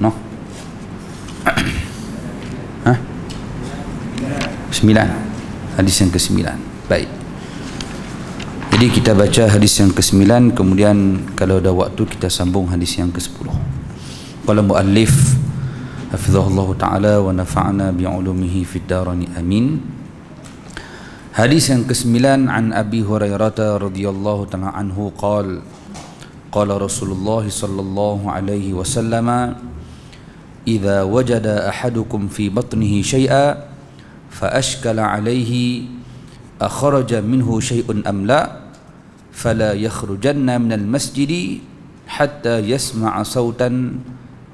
no ha? sembilan hadis yang ke kesembilan baik jadi kita baca hadis yang ke kesembilan kemudian kalau ada waktu kita sambung hadis yang ke sepuluh kalau mu'allif hafizahullah ta'ala wa nafa'na bi'ulumihi darani, amin hadis yang ke kesembilan an abi hurairah radhiyallahu ta'ala anhu qala قال Rasulullah sallallahu alaihi الله إذا وجد أحدكم في بطنه شيئا فأشكل عليه أخرج منه شيء أم لا فلا يخرجن من المسجد حتى يسمع صوتا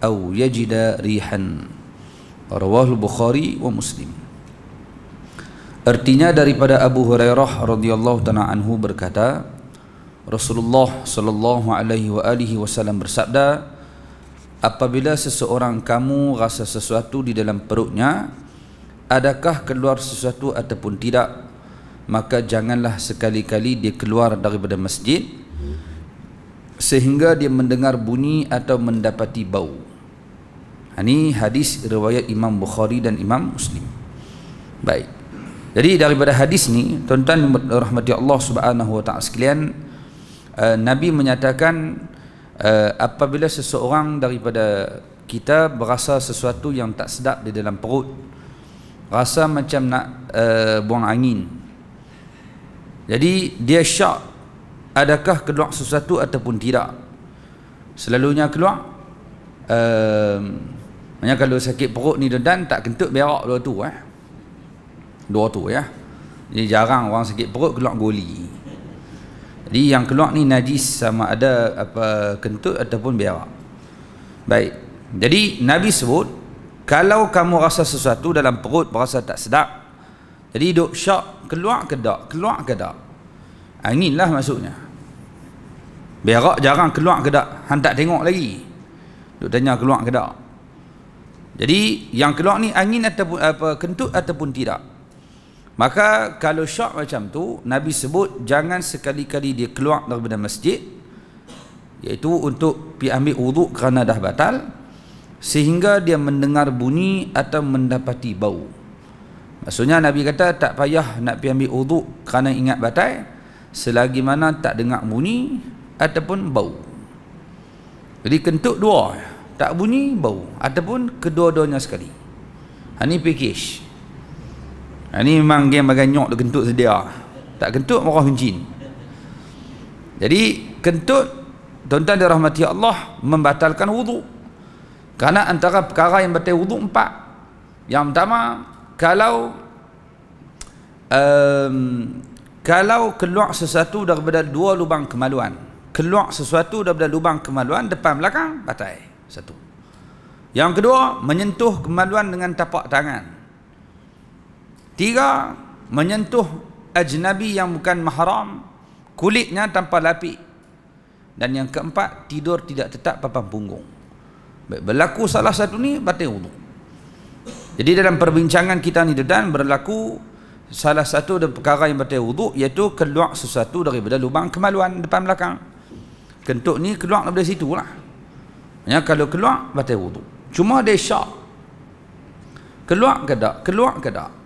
أو يجد ريحا رواه البخاري ومسلم Artinya daripada Abu Hurairah radhiyallahu taala anhu berkata Rasulullah sallallahu alaihi wasallam bersabda apabila seseorang kamu rasa sesuatu di dalam perutnya adakah keluar sesuatu ataupun tidak maka janganlah sekali-kali dia keluar daripada masjid sehingga dia mendengar bunyi atau mendapati bau ini ha, hadis riwayat Imam Bukhari dan Imam Muslim baik jadi daripada hadis ni tuan-tuan rahmati Allah subhanahu wa ta'ala sekalian eh, Nabi menyatakan Nabi menyatakan uh, apabila seseorang daripada kita berasa sesuatu yang tak sedap di dalam perut rasa macam nak uh, buang angin jadi dia syak adakah keluar sesuatu ataupun tidak selalunya keluar uh, kalau sakit perut ni dan tak kentut berak dua tu eh dua tu ya jadi jarang orang sakit perut keluar goli jadi yang keluar ni najis sama ada apa kentut ataupun berak. Baik. Jadi Nabi sebut kalau kamu rasa sesuatu dalam perut berasa tak sedap. Jadi duk syak keluar ke tak? Keluar ke tak? Anginlah ha, maksudnya. Berak jarang keluar ke tak? Han tak tengok lagi. Duk tanya keluar ke tak? Jadi yang keluar ni angin ataupun apa kentut ataupun tidak. Maka kalau syak macam tu Nabi sebut jangan sekali-kali dia keluar daripada masjid Iaitu untuk pergi ambil uduk kerana dah batal Sehingga dia mendengar bunyi atau mendapati bau Maksudnya Nabi kata tak payah nak pergi ambil uduk kerana ingat batal Selagi mana tak dengar bunyi ataupun bau Jadi kentuk dua Tak bunyi, bau Ataupun kedua-duanya sekali Ini ha, package ini ha, memang game bagai nyok tu kentut sedia tak kentut marah hujin jadi kentut tuan-tuan dirahmati Allah membatalkan wudu Karena antara perkara yang batal wudu empat yang pertama kalau um, kalau keluar sesuatu daripada dua lubang kemaluan keluar sesuatu daripada lubang kemaluan depan belakang batal satu yang kedua menyentuh kemaluan dengan tapak tangan Tiga, menyentuh ajnabi yang bukan mahram kulitnya tanpa lapik. Dan yang keempat, tidur tidak tetap papan punggung. Berlaku salah satu ni batal wudu. Jadi dalam perbincangan kita ni dan berlaku salah satu dari perkara yang batal wudu iaitu keluar sesuatu daripada lubang kemaluan depan belakang. Kentut ni keluar daripada situ lah. Ya, kalau keluar batal wudu. Cuma dia syak. Keluar ke tak? Keluar ke tak?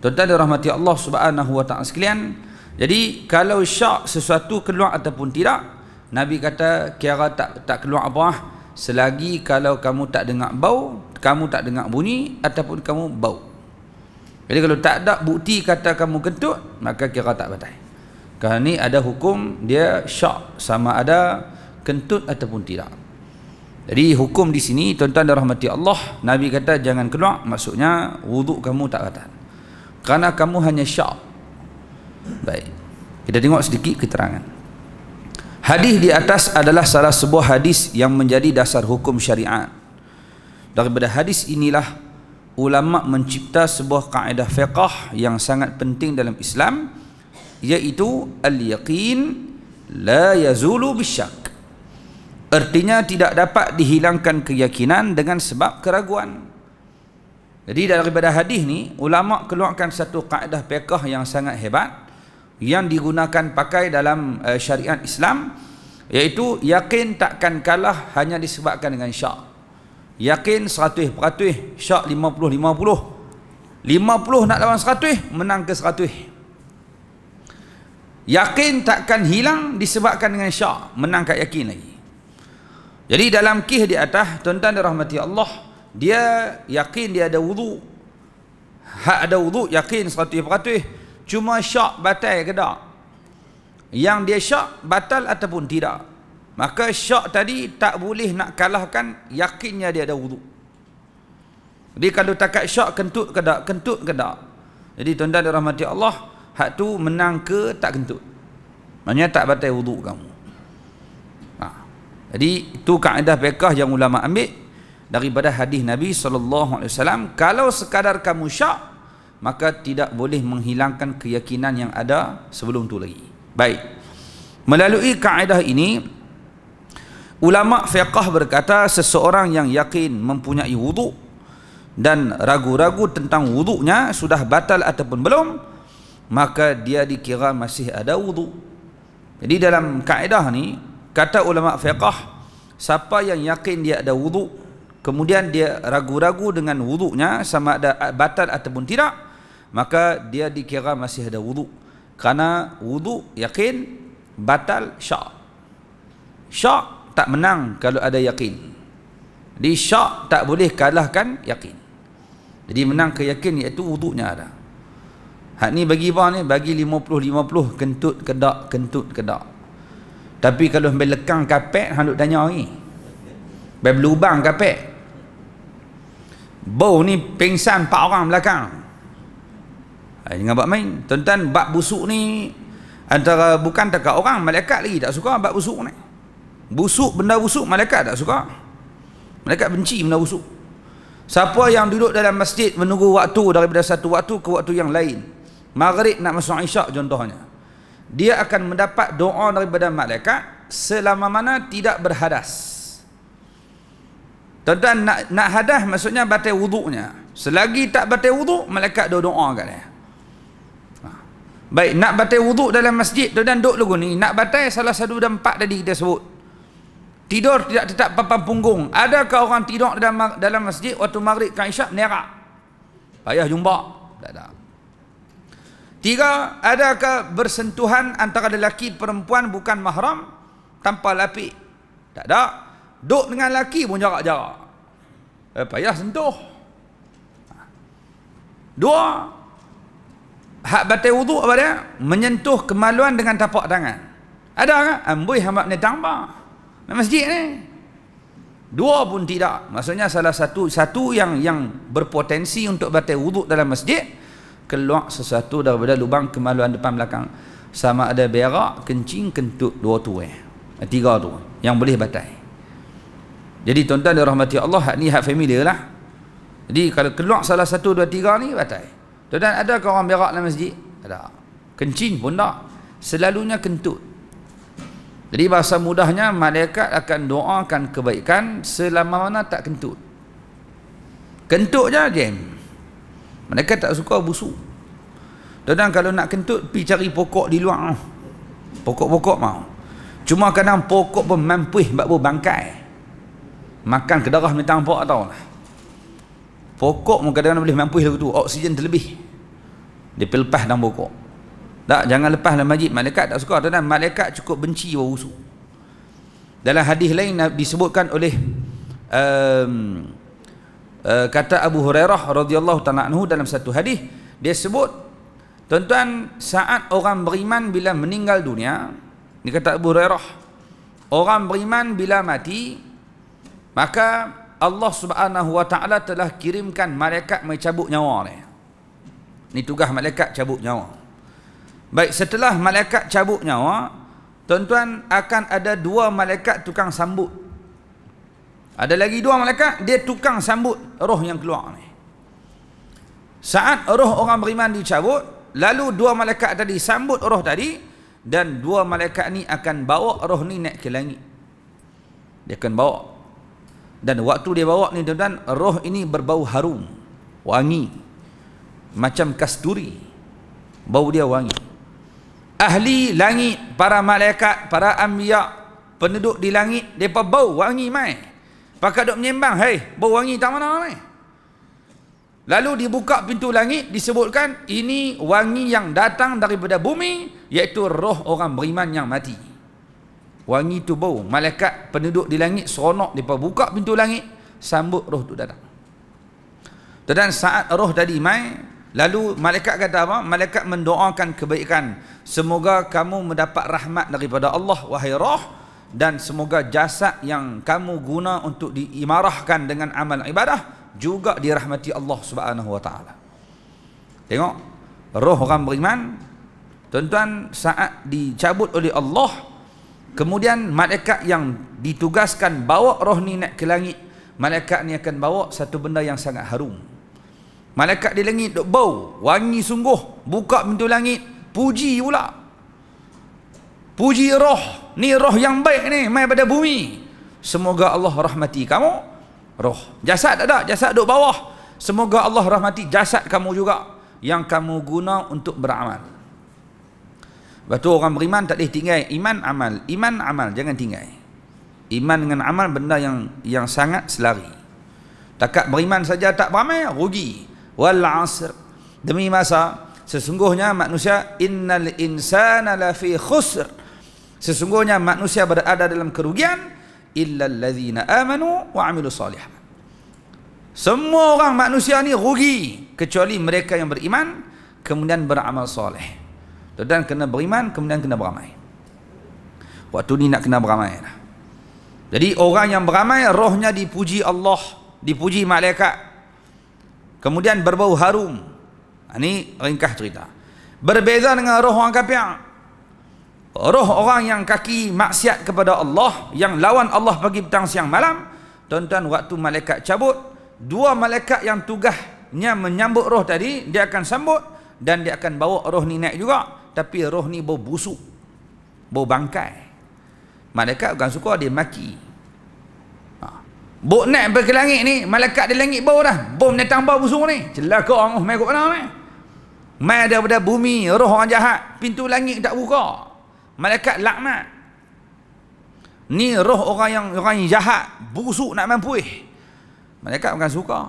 Tuan-tuan rahmati Allah Subhanahu wa taala sekalian. Jadi kalau syak sesuatu keluar ataupun tidak, Nabi kata kira tak tak keluar apa selagi kalau kamu tak dengar bau, kamu tak dengar bunyi ataupun kamu bau. Jadi kalau tak ada bukti kata kamu kentut, maka kira tak batal. Kerana ini ada hukum dia syak sama ada kentut ataupun tidak. Jadi hukum di sini tuan-tuan dan rahmati Allah, Nabi kata jangan keluar maksudnya wuduk kamu tak batal kerana kamu hanya syak baik kita tengok sedikit keterangan hadis di atas adalah salah sebuah hadis yang menjadi dasar hukum syariat daripada hadis inilah ulama mencipta sebuah kaedah fiqah yang sangat penting dalam Islam iaitu al-yaqin la yazulu bisyak artinya tidak dapat dihilangkan keyakinan dengan sebab keraguan jadi daripada hadis ni ulama keluarkan satu kaedah fiqh yang sangat hebat yang digunakan pakai dalam uh, syariat Islam iaitu yakin takkan kalah hanya disebabkan dengan syak. Yakin 100% syak 50 50. 50 nak lawan 100 menang ke 100. Yakin takkan hilang disebabkan dengan syak, menang kat yakin lagi. Jadi dalam kisah di atas tuan-tuan dirahmati Allah, dia yakin dia ada wudu hak ada wudu yakin 100% cuma syak batal ke tak yang dia syak batal ataupun tidak maka syak tadi tak boleh nak kalahkan yakinnya dia ada wudu jadi kalau takat syak kentut ke tak kentut ke tak jadi tuan-tuan dirahmati Allah hak tu menang ke tak kentut maknanya tak batal wudu kamu ha. jadi itu kaedah bekah yang ulama ambil daripada hadis Nabi saw, kalau sekadar kamu syak maka tidak boleh menghilangkan keyakinan yang ada sebelum tu lagi baik melalui kaedah ini ulama fiqh berkata seseorang yang yakin mempunyai wudu dan ragu-ragu tentang wudunya sudah batal ataupun belum maka dia dikira masih ada wudu jadi dalam kaedah ni kata ulama fiqh siapa yang yakin dia ada wudu kemudian dia ragu-ragu dengan wuduknya sama ada batal ataupun tidak maka dia dikira masih ada wuduk kerana wuduk yakin batal syak syak tak menang kalau ada yakin jadi syak tak boleh kalahkan yakin jadi menang ke yakin iaitu wuduknya ada Hak ni bagi bang ni bagi 50-50 kentut kedak kentut kedak. Tapi kalau sampai lekang kapek hang duk tanya ni. Sampai berlubang kapek. Bau ni pengsan empat orang belakang. Jangan ha, buat main. Tuan-tuan, bab busuk ni antara bukan dekat orang, malaikat lagi tak suka bab busuk ni. Busuk, benda busuk, malaikat tak suka. Malaikat benci benda busuk. Siapa yang duduk dalam masjid menunggu waktu daripada satu waktu ke waktu yang lain. Maghrib nak masuk isyak contohnya. Dia akan mendapat doa daripada malaikat selama mana tidak berhadas. Tuan-tuan nak, nak hadah maksudnya batal wuduknya. Selagi tak batal wuduk, malaikat dia doa kat dia. Ha. Baik, nak batal wuduk dalam masjid, tuan-tuan duduk dulu ni. Nak batal salah satu dan empat tadi kita sebut. Tidur tidak tetap papan punggung. Adakah orang tidur dalam dalam masjid waktu maghrib ke isyak, nerak? Payah jumpa. Tak ada. Tiga, adakah bersentuhan antara lelaki perempuan bukan mahram tanpa lapik? Tak ada. Tak ada. Duk dengan laki pun jarak-jarak. Eh, payah sentuh. Dua. Hak batal wudu apa dia? Menyentuh kemaluan dengan tapak tangan. Ada kan? Ambui hamba ni tambah. Di masjid ni. Dua pun tidak. Maksudnya salah satu satu yang yang berpotensi untuk batal wudu dalam masjid keluar sesuatu daripada lubang kemaluan depan belakang sama ada berak, kencing, kentut dua tu eh. Tiga tu yang boleh batal jadi tuan-tuan dirahmati Allah hak ni hak familiar lah jadi kalau keluar salah satu dua tiga ni batal tuan-tuan ada ke orang berak dalam masjid ada kencing pun tak selalunya kentut jadi bahasa mudahnya malaikat akan doakan kebaikan selama mana tak kentut kentut je jam malaikat tak suka busuk tuan-tuan kalau nak kentut pergi cari pokok di luar pokok-pokok mau cuma kadang pokok pun mampu buat bangkai makan kedarah minta ampuk tahu lah pokok muka kadang boleh mampu lagu tu oksigen terlebih dia pelepas dalam pokok tak jangan lepas dalam majid malaikat tak suka tuan malaikat cukup benci wawusu dalam hadis lain disebutkan oleh um, uh, kata Abu Hurairah radhiyallahu ta'ala anhu dalam satu hadis dia sebut tuan-tuan saat orang beriman bila meninggal dunia ni kata Abu Hurairah orang beriman bila mati Maka Allah Subhanahu Wa Taala telah kirimkan malaikat mencabut nyawa ni. Ni tugas malaikat cabut nyawa. Baik, setelah malaikat cabut nyawa, tuan-tuan akan ada dua malaikat tukang sambut. Ada lagi dua malaikat, dia tukang sambut roh yang keluar ni. Saat roh orang beriman dicabut, lalu dua malaikat tadi sambut roh tadi, dan dua malaikat ni akan bawa roh ni naik ke langit. Dia akan bawa dan waktu dia bawa ni tuan-tuan roh ini berbau harum wangi macam kasturi bau dia wangi ahli langit para malaikat para anbiya penduduk di langit depa bau wangi mai pakak dok menyembang hey, bau wangi tak mana mai lalu dibuka pintu langit disebutkan ini wangi yang datang daripada bumi iaitu roh orang beriman yang mati wangi tu bau malaikat penduduk di langit seronok dia buka pintu langit sambut roh tu datang dan saat roh tadi mai lalu malaikat kata apa malaikat mendoakan kebaikan semoga kamu mendapat rahmat daripada Allah wahai roh dan semoga jasad yang kamu guna untuk diimarahkan dengan amal ibadah juga dirahmati Allah Subhanahu wa taala tengok roh orang beriman tuan-tuan saat dicabut oleh Allah Kemudian malaikat yang ditugaskan bawa roh ni naik ke langit, malaikat ni akan bawa satu benda yang sangat harum. Malaikat di langit duk bau, wangi sungguh, buka pintu langit, puji pula. Puji roh, ni roh yang baik ni, mai pada bumi. Semoga Allah rahmati kamu. Roh, jasad tak ada, jasad duk bawah. Semoga Allah rahmati jasad kamu juga yang kamu guna untuk beramal. Lepas tu orang beriman tak boleh tinggal iman amal. Iman amal jangan tinggal. Iman dengan amal benda yang yang sangat selari. Takat beriman saja tak beramal rugi. Wal asr. Demi masa sesungguhnya manusia innal insana lafi khusr. Sesungguhnya manusia berada dalam kerugian illa alladhina amanu wa amilu salih. Semua orang manusia ni rugi kecuali mereka yang beriman kemudian beramal soleh tuan kena beriman, kemudian kena beramai. Waktu ni nak kena beramai dah. Jadi orang yang beramai, rohnya dipuji Allah, dipuji malaikat. Kemudian berbau harum. Ini ha, ringkas cerita. Berbeza dengan roh orang kafir. Roh orang yang kaki maksiat kepada Allah, yang lawan Allah pagi petang siang malam, tuan-tuan waktu malaikat cabut, dua malaikat yang tugasnya menyambut roh tadi, dia akan sambut dan dia akan bawa roh ni naik juga tapi roh ni bau busuk bau bangkai malaikat bukan suka dia maki ha. Bok naik pergi ke langit ni, malaikat di langit bau dah. Bom datang bau busuk ni. Celaka orang oh, mai kat mana mai? Mai daripada bumi, roh orang jahat, pintu langit tak buka. Malaikat laknat. Ni roh orang yang orang yang jahat, busuk nak mampuih. Malaikat bukan suka.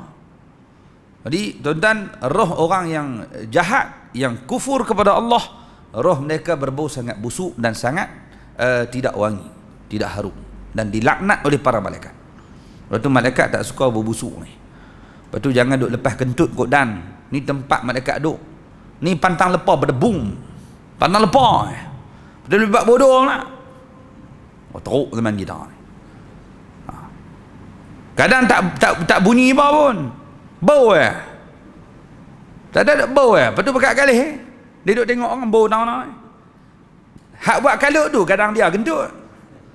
Jadi, tuan-tuan, roh orang yang jahat, yang kufur kepada Allah, roh mereka berbau sangat busuk dan sangat uh, tidak wangi, tidak harum dan dilaknat oleh para malaikat. Lepas tu malaikat tak suka bau busuk ni. Lepas tu jangan duk lepas kentut kot dan. Ni tempat malaikat duk. Ni pantang lepa berdebung. Pantang lepa. Eh. Dia lebih buat bodoh nak. Oh, teruk zaman kita ni. Ha. Kadang tak tak tak bunyi apa pun. Bau eh. Tak ada bau eh. Lepas tu pakat kalih eh. Dia duduk tengok orang bau tau nak. Eh. Hak buat kalut tu kadang dia gentut.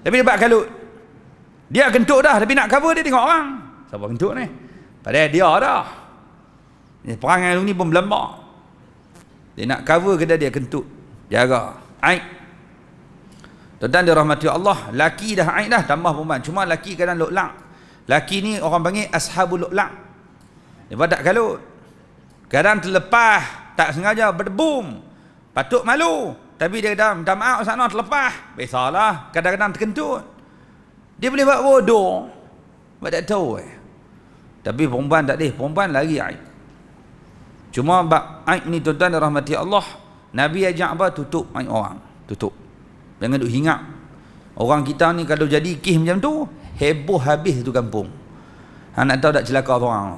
Tapi dia buat kalut. Dia gentut dah tapi nak cover dia tengok orang. Siapa gentut ni? Padahal dia dah. Ini perang yang ni pun berlembak. Dia nak cover kedai dia gentut. Jaga. Aik. Tuan-tuan dirahmati Allah. Laki dah aik dah tambah perempuan. Cuma laki kadang luklak. Laki ni orang panggil ashabul luklak. Dia buat tak kalut. Kadang terlepas tak sengaja berdebum patut malu tapi dia dah minta maaf sana terlepas biasalah kadang-kadang terkentut dia boleh buat bodoh buat tak tahu eh. tapi perempuan tak boleh perempuan lagi aib cuma bab aib ni tuan-tuan rahmati Allah Nabi ajak apa tutup aib orang tutup jangan duk hingap orang kita ni kalau jadi kih macam tu heboh habis tu kampung ha, nak tahu tak celaka orang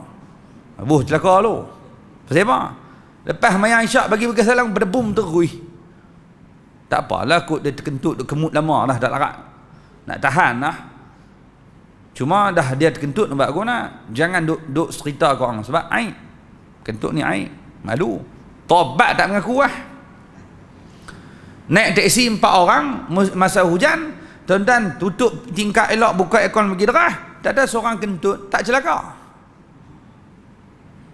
buh celaka lu, sebab apa Lepas mayang isyak bagi bekas salam berdebum terui. Tak apalah kot dia terkentut dia kemut lama lah tak larat. Nak tahan lah. Cuma dah dia terkentut nampak aku nak. Jangan duk, duk cerita kau orang. Sebab aib. Kentut ni aib. Malu. Tobat tak mengaku lah. Naik teksi empat orang masa hujan. Tuan-tuan tutup tingkat elok buka ekon pergi derah. Tak ada seorang kentut tak celaka.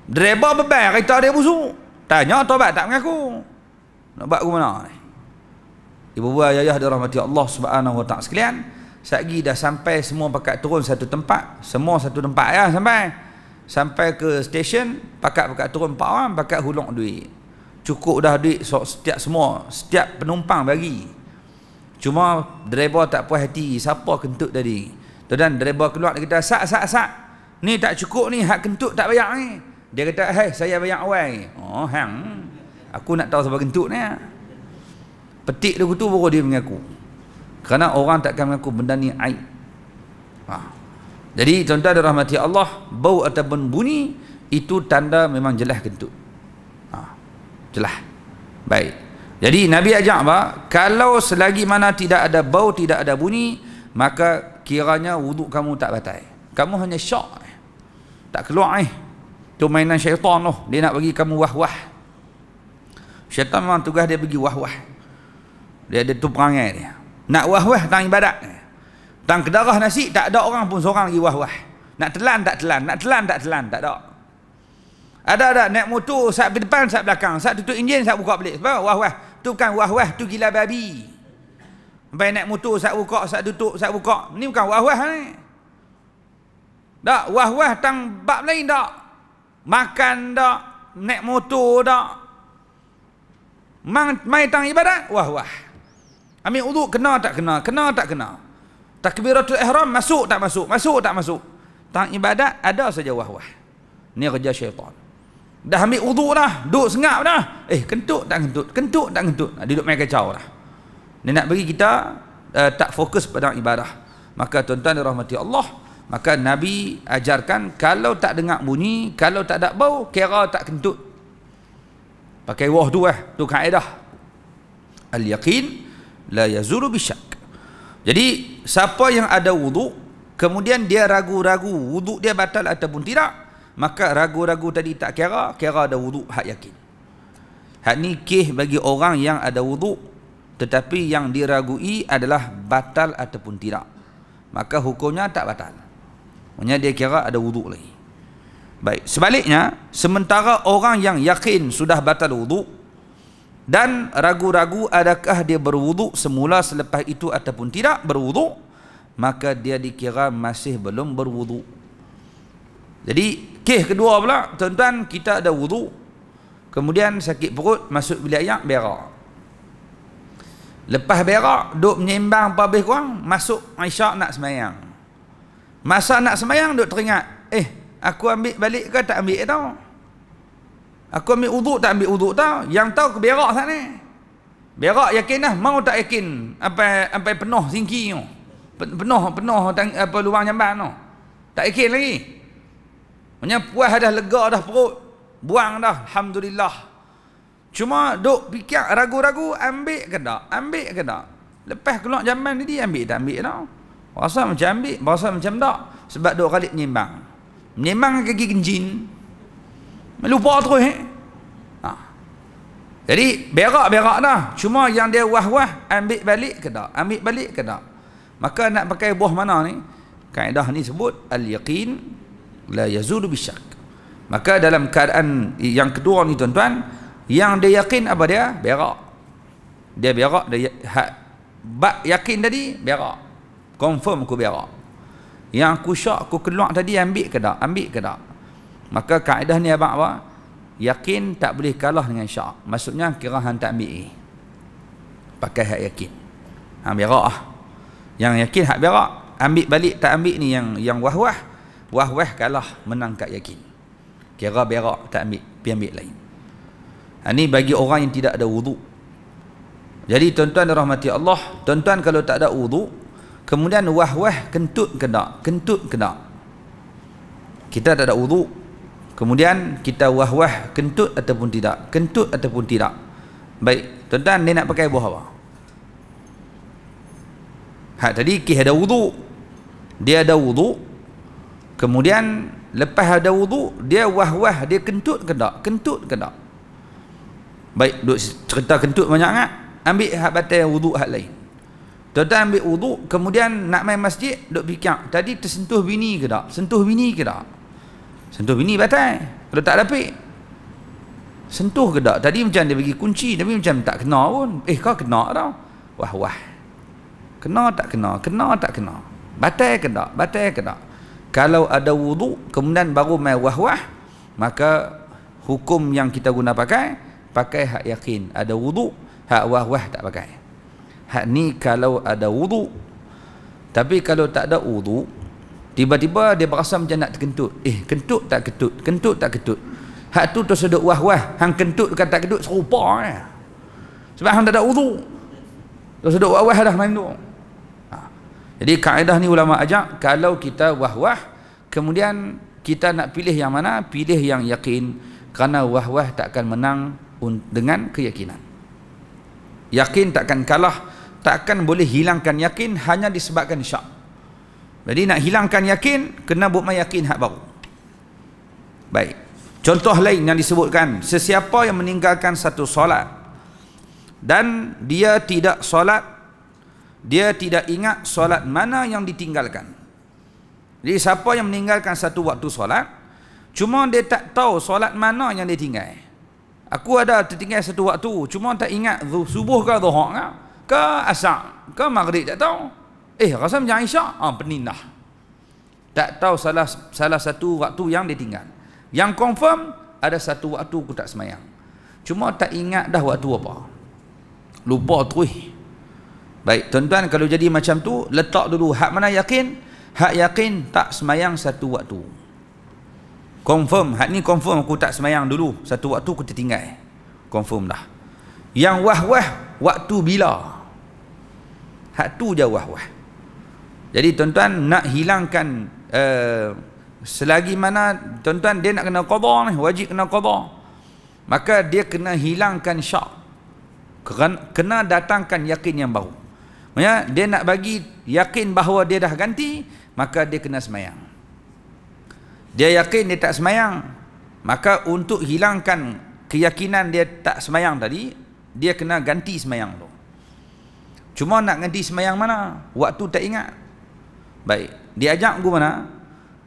Driver beban kereta dia busuk. Tanya tobat tak mengaku. Nak buat ke mana Ibu bapa ayah dirahmati Allah Subhanahu wa taala sekalian, saat dah sampai semua pakat turun satu tempat, semua satu tempat ya sampai. Sampai ke stesen, pakat-pakat turun empat orang, pakat hulung duit. Cukup dah duit so, setiap semua, setiap penumpang bagi. Cuma driver tak puas hati, siapa kentut tadi? Tuan driver keluar kita sak sak sak. Ni tak cukup ni, hak kentut tak bayar ni. Eh. Dia kata, "Hai, hey, saya bayar awal Oh, hang. Aku nak tahu sebab gentuk ni. Petik dulu tu baru dia mengaku. Kerana orang takkan mengaku benda ni aib. Ha. Jadi tuan-tuan rahmati Allah, bau ataupun bunyi itu tanda memang jelas gentuk. Ha. Jelas. Baik. Jadi Nabi ajak apa? Kalau selagi mana tidak ada bau, tidak ada bunyi, maka kiranya wuduk kamu tak batal. Kamu hanya syok. Tak keluar eh. Tu mainan syaitan tu. Dia nak bagi kamu wah-wah. Syaitan memang tugas dia bagi wah-wah. Dia ada tu perangai dia. Nak wah-wah tentang ibadat. Tentang kedarah nasi, tak ada orang pun seorang lagi wah-wah. Nak telan tak telan, nak telan tak telan, tak ada. Ada ada naik motor, sat pergi depan, sat belakang, sat tutup enjin, sat buka belik. Sebab wah-wah, tu bukan wah-wah, tu gila babi. Sampai naik motor, sat buka, sat tutup, sat buka. Ni bukan wah-wah ni. Tak, wah-wah tang bab lain tak makan tak, naik motor tak, main tang ibadat, wah wah. Ambil uduk, kena tak kena, kena tak kena. Takbiratul ihram, masuk tak masuk, masuk tak masuk. Tang ibadat, ada saja wah wah. Ni kerja syaitan. Dah ambil uduk dah, duduk sengap dah. Eh, kentut tak kentut, kentut tak kentut. Nah duduk main kacau dah. Dia nak bagi kita uh, tak fokus pada ibadah. Maka tuan-tuan dirahmati Allah, Allah, maka Nabi ajarkan kalau tak dengar bunyi kalau tak ada bau kira tak kentut pakai wah tu eh tu kaedah al-yaqin la yazuru bisyak jadi siapa yang ada wuduk kemudian dia ragu-ragu wuduk dia batal ataupun tidak maka ragu-ragu tadi tak kira kira ada wuduk hak yakin hak ni kih bagi orang yang ada wuduk tetapi yang diragui adalah batal ataupun tidak maka hukumnya tak batal Maksudnya dia kira ada wuduk lagi. Baik, sebaliknya sementara orang yang yakin sudah batal wuduk dan ragu-ragu adakah dia berwuduk semula selepas itu ataupun tidak berwuduk maka dia dikira masih belum berwuduk. Jadi kes kedua pula tuan-tuan kita ada wuduk kemudian sakit perut masuk bilik air berak. Lepas berak duk menyembang apa habis kurang masuk Aisyah nak semayang. Masa nak semayang duk teringat, eh aku ambil balik ke tak ambil eh, tau. Aku ambil uduk tak ambil uduk tau. Yang tau aku berak sana? ni. Berak yakin lah, mau tak yakin apa apa penuh singki tu. Penuh penuh apa luang jamban tu. Tak yakin lagi. Punya, puas dah lega dah perut. Buang dah alhamdulillah. Cuma duk fikir ragu-ragu ambil ke tak? Ambil ke tak? Lepas keluar jamban ni dia ambil tak ambil tau. No? Rasa macam ambil, rasa macam tak. Sebab duk kali menyimbang. Menyimbang ke gigi Lupa terus eh. Ha. Jadi berak-berak dah. Cuma yang dia wah-wah ambil balik ke tak? Ambil balik ke tak? Maka nak pakai buah mana ni? Kaedah ni sebut al-yaqin la yazulu bisyak. Maka dalam keadaan yang kedua ni tuan-tuan, yang dia yakin apa dia? Berak. Dia berak dia ya- hak bak yakin tadi berak confirm aku berak yang aku syak aku keluar tadi ambil ke tak ambil ke tak maka kaedah ni abang apa yakin tak boleh kalah dengan syak maksudnya kira hang tak ambil pakai hak yakin hang berak ah yang yakin hak berak ambil balik tak ambil ni yang yang wah-wah wah-wah kalah menang kat yakin kira berak tak ambil pi ambil lain ini ha, bagi orang yang tidak ada wuduk jadi tuan-tuan dan rahmati Allah tuan-tuan kalau tak ada wuduk Kemudian wah-wah kentut kena, kentut kena. Kita tak ada wuduk. Kemudian kita wah-wah kentut ataupun tidak, kentut ataupun tidak. Baik, tuan-tuan ni nak pakai buah apa? Hak tadi kih ada wuduk. Dia ada wuduk. Kemudian lepas ada wuduk, dia wah-wah, dia kentut ke tak? Kentut ke tak? Baik, duk cerita kentut banyak sangat. Ambil hak batal wuduk hak lain. Tuan-tuan ambil uduk, kemudian nak main masjid, duk pikir, tadi tersentuh bini ke tak? Sentuh bini ke tak? Sentuh bini batal. Kalau tak dapat. Sentuh ke tak? Tadi macam dia bagi kunci, tapi macam tak kena pun. Eh, kau kena tau. Wah, wah. Kena tak kena? Kena tak kena? Batal ke tak? Batal ke tak? Kalau ada wuduk, kemudian baru main wah-wah, maka hukum yang kita guna pakai, pakai hak yakin. Ada wuduk, hak wah-wah tak pakai. Hak ni kalau ada wudu tapi kalau tak ada wudu tiba-tiba dia berasa macam nak terkentut. Eh, kentut tak kentut, kentut tak kentut. Hak tu tu tersedut wah-wah, hang kentut ke tak kentut serupa eh. Sebab hang tak ada wudu. Tersedut wah-wah dah main tu. Ha. Jadi kaedah ni ulama ajak kalau kita wah-wah kemudian kita nak pilih yang mana? Pilih yang yakin kerana wah-wah takkan menang dengan keyakinan. Yakin takkan kalah. Tak akan boleh hilangkan yakin hanya disebabkan syak jadi nak hilangkan yakin kena buat yakin hak baru baik contoh lain yang disebutkan sesiapa yang meninggalkan satu solat dan dia tidak solat dia tidak ingat solat mana yang ditinggalkan jadi siapa yang meninggalkan satu waktu solat cuma dia tak tahu solat mana yang dia tinggal aku ada tertinggal satu waktu cuma tak ingat subuh ke zuhur ke ke asar ke maghrib tak tahu eh rasa macam isyak ah ha, peninah tak tahu salah salah satu waktu yang dia tinggal yang confirm ada satu waktu aku tak semayang cuma tak ingat dah waktu apa lupa terus baik tuan-tuan kalau jadi macam tu letak dulu hak mana yakin hak yakin tak semayang satu waktu confirm hak ni confirm aku tak semayang dulu satu waktu aku tertinggal confirm dah yang wah-wah waktu bila hak tu je wah-wah. Jadi tuan-tuan nak hilangkan uh, selagi mana tuan-tuan dia nak kena qada ni, wajib kena qada. Maka dia kena hilangkan syak. Kena, kena datangkan yakin yang baru. Maksudnya dia nak bagi yakin bahawa dia dah ganti, maka dia kena semayang. Dia yakin dia tak semayang, maka untuk hilangkan keyakinan dia tak semayang tadi, dia kena ganti semayang tu. Cuma nak ngedi semayang mana? Waktu tak ingat. Baik. Dia ajak aku mana?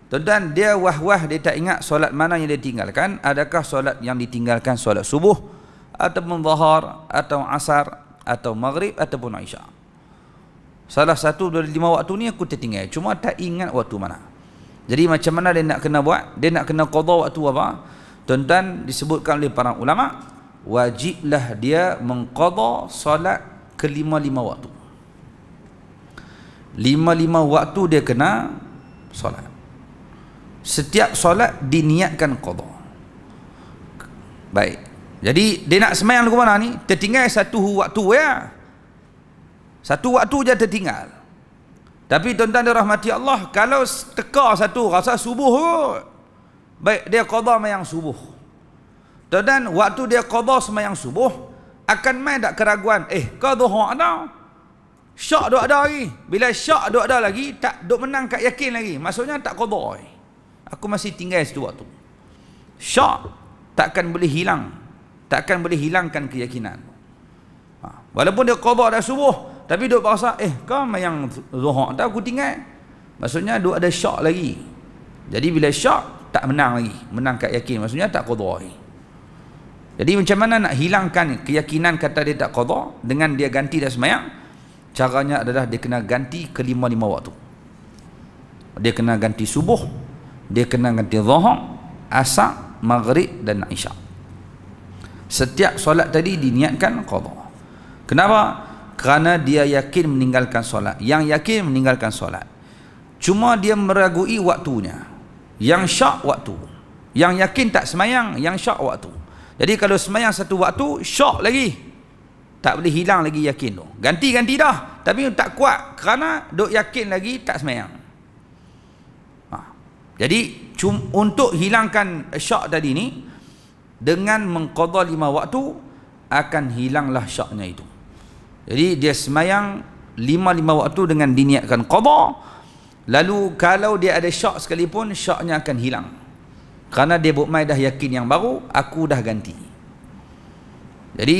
Tuan-tuan, dia wah-wah dia tak ingat solat mana yang dia tinggalkan. Adakah solat yang ditinggalkan solat subuh? Atau menzahar? Atau asar? Atau maghrib? Ataupun isya? Salah satu dari lima waktu ni aku tertinggal. Cuma tak ingat waktu mana. Jadi macam mana dia nak kena buat? Dia nak kena qadha waktu apa? Tuan-tuan disebutkan oleh para ulama wajiblah dia mengqadha solat kelima-lima waktu lima-lima waktu dia kena solat setiap solat diniatkan qadha baik jadi dia nak semayang ke mana ni tertinggal satu waktu ya satu waktu je tertinggal tapi tuan-tuan dia rahmati Allah kalau teka satu rasa subuh kot baik dia qadha semayang subuh tuan-tuan waktu dia qadha semayang subuh akan main tak keraguan eh kau duhak dah syak doa ada lagi bila syak doa ada lagi tak doa menang kat yakin lagi maksudnya tak kodoh eh. aku masih tinggal situ waktu syak takkan boleh hilang takkan boleh hilangkan keyakinan ha. walaupun dia kodoh dah subuh tapi doa berasa eh kau main yang duhak dah aku tinggal maksudnya doa ada syak lagi jadi bila syak tak menang lagi menang kat yakin maksudnya tak kodoh lagi eh. Jadi macam mana nak hilangkan keyakinan kata dia tak qadha dengan dia ganti dah semayang? Caranya adalah dia kena ganti kelima-lima waktu. Dia kena ganti subuh, dia kena ganti zuhur, asar, maghrib dan isyak. Setiap solat tadi diniatkan qadha. Kenapa? Kerana dia yakin meninggalkan solat. Yang yakin meninggalkan solat. Cuma dia meragui waktunya. Yang syak waktu. Yang yakin tak semayang, yang syak waktu. Jadi kalau semayang satu waktu, syok lagi. Tak boleh hilang lagi yakin tu. Ganti-ganti dah. Tapi tak kuat. Kerana dok yakin lagi, tak semayang. Ha. Jadi, cum, untuk hilangkan syok tadi ni, dengan mengkodol lima waktu, akan hilanglah syoknya itu. Jadi, dia semayang lima-lima waktu dengan diniatkan kodol. Lalu, kalau dia ada syok sekalipun, syoknya akan Hilang kerana dia bukmai dah yakin yang baru aku dah ganti jadi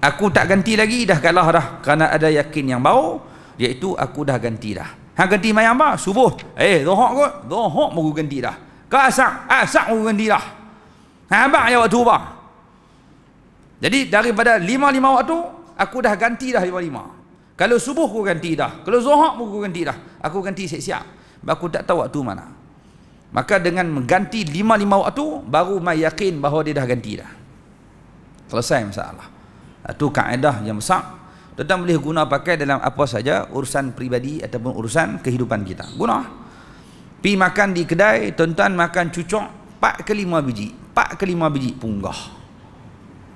aku tak ganti lagi dah kalah dah kerana ada yakin yang baru iaitu aku dah ganti dah hang ganti mai apa subuh eh dohok kot dohok mahu ganti dah ke asar asar baru ganti dah hang abang yang waktu ubah jadi daripada lima-lima waktu aku dah ganti dah lima-lima kalau subuh aku ganti dah kalau zuhur aku ganti dah aku ganti siap-siap aku tak tahu waktu mana maka dengan mengganti lima-lima waktu baru mai yakin bahawa dia dah ganti dah selesai masalah itu ah, kaedah yang besar tetap boleh guna pakai dalam apa saja urusan peribadi ataupun urusan kehidupan kita guna pi makan di kedai tuan-tuan makan cucuk 4 ke 5 biji 4 ke 5 biji punggah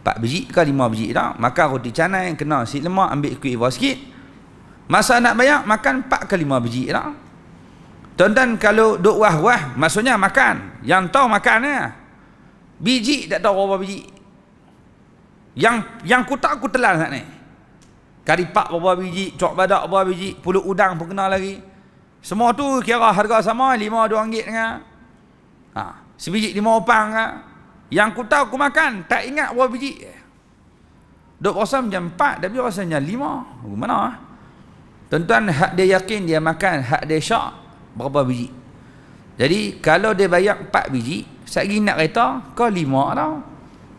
4 biji ke 5 biji dah makan roti canai kena si lemak ambil kuih bawah sikit masa nak bayar makan 4 ke 5 biji dah Tuan-tuan kalau duk wah-wah maksudnya makan. Yang tahu makannya. Ha? Biji tak tahu berapa biji. Yang yang kutak aku telan sat ni. Kari pak berapa biji, cok badak berapa biji, pulut udang pun kena lagi. Semua tu kira harga sama 5 2 ringgit dengan ha, sebiji 5 opang ke. Ha? Yang ku tahu aku makan, tak ingat berapa biji. Duk rasa macam 4 tapi rasa macam 5. Oh, mana? Ha? Tuan-tuan hak dia yakin dia makan, hak dia syak berapa biji jadi kalau dia bayar 4 biji saya pergi nak kereta kau 5 tau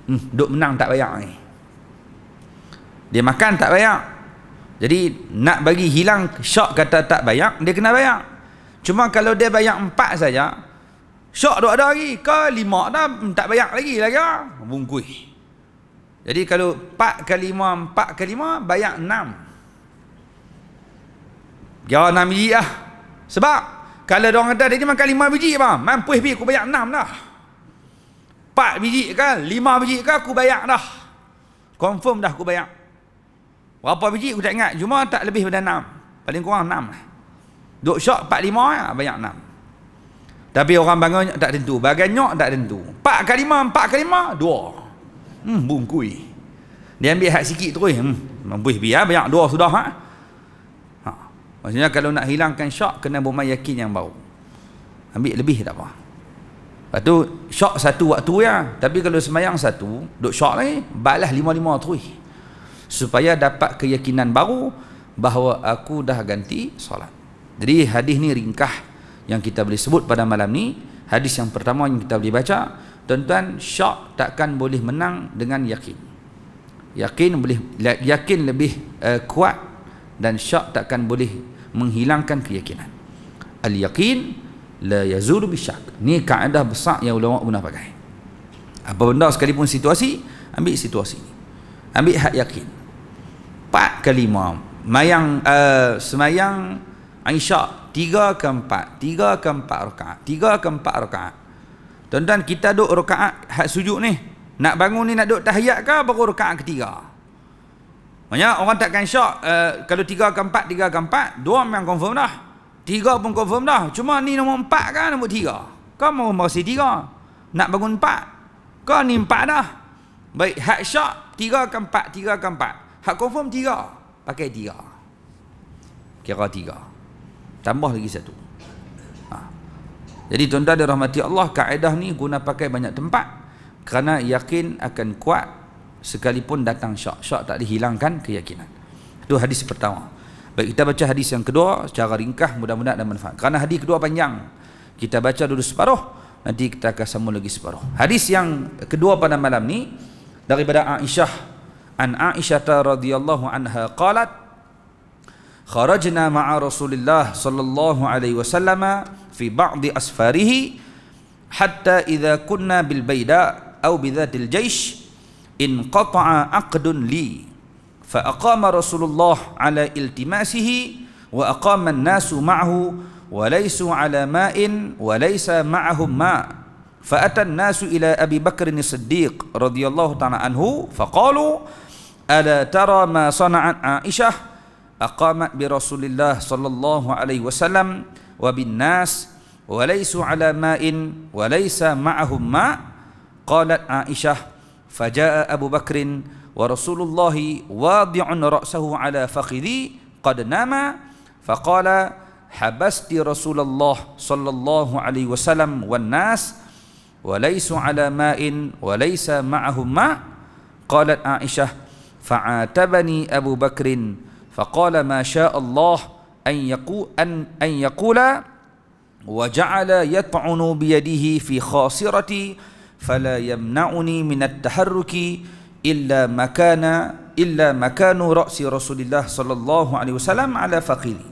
hmm, duk menang tak bayar ni dia makan tak bayar jadi nak bagi hilang syok kata tak bayar dia kena bayar cuma kalau dia bayar 4 saja syok duk ada lagi kau 5 dah hmm, tak bayar lagi lah kau bungkui jadi kalau 4 ke 5 4 ke 5 bayar 6 Ya Nabi ah. Sebab kalau orang ada dia makan lima biji bang. Mampu bi aku bayar enam dah. Empat biji ke, lima biji ke aku bayar dah. Confirm dah aku bayar. Berapa biji aku tak ingat. Cuma tak lebih pada enam. Paling kurang enam lah. Duk syok empat lima lah. Bayar enam. Tapi orang bangun tak tentu. Bagian nyok tak tentu. Empat ke lima, empat ke lima, dua. Hmm, bungkui. Dia ambil hak sikit terus. Hmm, mampu bi ya, banyak dua sudah. Ha? Maksudnya kalau nak hilangkan syak kena bermain yakin yang baru. Ambil lebih tak apa. Lepas tu syak satu waktu ya, tapi kalau semayang satu, duk syak lagi, balas lima-lima terus. Supaya dapat keyakinan baru bahawa aku dah ganti solat. Jadi hadis ni ringkah yang kita boleh sebut pada malam ni, hadis yang pertama yang kita boleh baca, tuan-tuan syak takkan boleh menang dengan yakin. Yakin boleh yakin lebih uh, kuat dan syak takkan boleh menghilangkan keyakinan al yakin la yazuru bisyak ni kaedah besar yang ulama guna pakai apa benda sekalipun situasi ambil situasi ni ambil hak yakin empat ke lima mayang uh, semayang Aisyah tiga ke empat tiga ke empat rakaat tiga ke empat rakaat tuan-tuan kita duduk rakaat hak sujud ni nak bangun ni nak duduk tahiyat ke baru rakaat ketiga Maksudnya orang takkan syak uh, eh, kalau tiga ke empat, tiga ke empat, dua memang confirm dah. Tiga pun confirm dah. Cuma ni nombor empat kan nombor tiga. Kau mau si tiga. Nak bangun empat. Kau ni empat dah. Baik, hak syak tiga ke empat, tiga ke empat. Hak confirm tiga. Pakai tiga. Kira tiga. Tambah lagi satu. Ha. Jadi tuan-tuan dirahmati Allah, kaedah ni guna pakai banyak tempat. Kerana yakin akan kuat sekalipun datang syak syak tak dihilangkan keyakinan itu hadis pertama baik kita baca hadis yang kedua secara ringkas mudah-mudahan ada manfaat kerana hadis kedua panjang kita baca dulu separuh nanti kita akan sambung lagi separuh hadis yang kedua pada malam ni daripada Aisyah an Aisyah radhiyallahu anha qalat kharajna ma'a Rasulillah sallallahu alaihi wasallam fi ba'di asfarihi hatta idza kunna bil bayda aw bi dhatil jaysh انقطع عقد لي فأقام رسول الله على التماسه وأقام الناس معه وليسوا على ماء وليس معهم ماء فأتى الناس إلى أبي بكر الصديق رضي الله تعالى عنه فقالوا ألا ترى ما صنعت عائشة أقامت برسول الله صلى الله عليه وسلم وبالناس وليسوا على ماء وليس معهم ماء قالت عائشة فجاء أبو بكر ورسول الله واضع رأسه على فخذي قد نام فقال حبست رسول الله صلى الله عليه وسلم والناس وليس على ماء وليس معه ماء قالت عائشة فعاتبني أبو بكر فقال ما شاء الله أن يقول, أن, أن يقول وجعل يطعن بيده في خاصرتي فلا يمنعني من التحرك إلا مكان إلا مكان رأس رسول الله صلى الله عليه وسلم على فخذي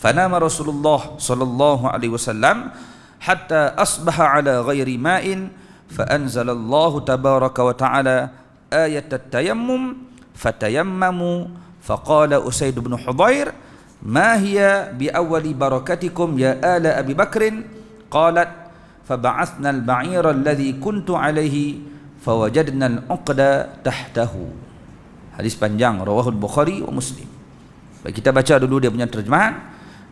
فنام رسول الله صلى الله عليه وسلم حتى أصبح على غير ماء فأنزل الله تبارك وتعالى آية التيمم فتيمموا فقال أسيد بن حضير ما هي بأول بركتكم يا آل أبي بكر قالت فبعثنا البعير الذي كنت عليه فوجدنا العقد تحته hadis panjang rawahul bukhari wa muslim baik kita baca dulu dia punya terjemahan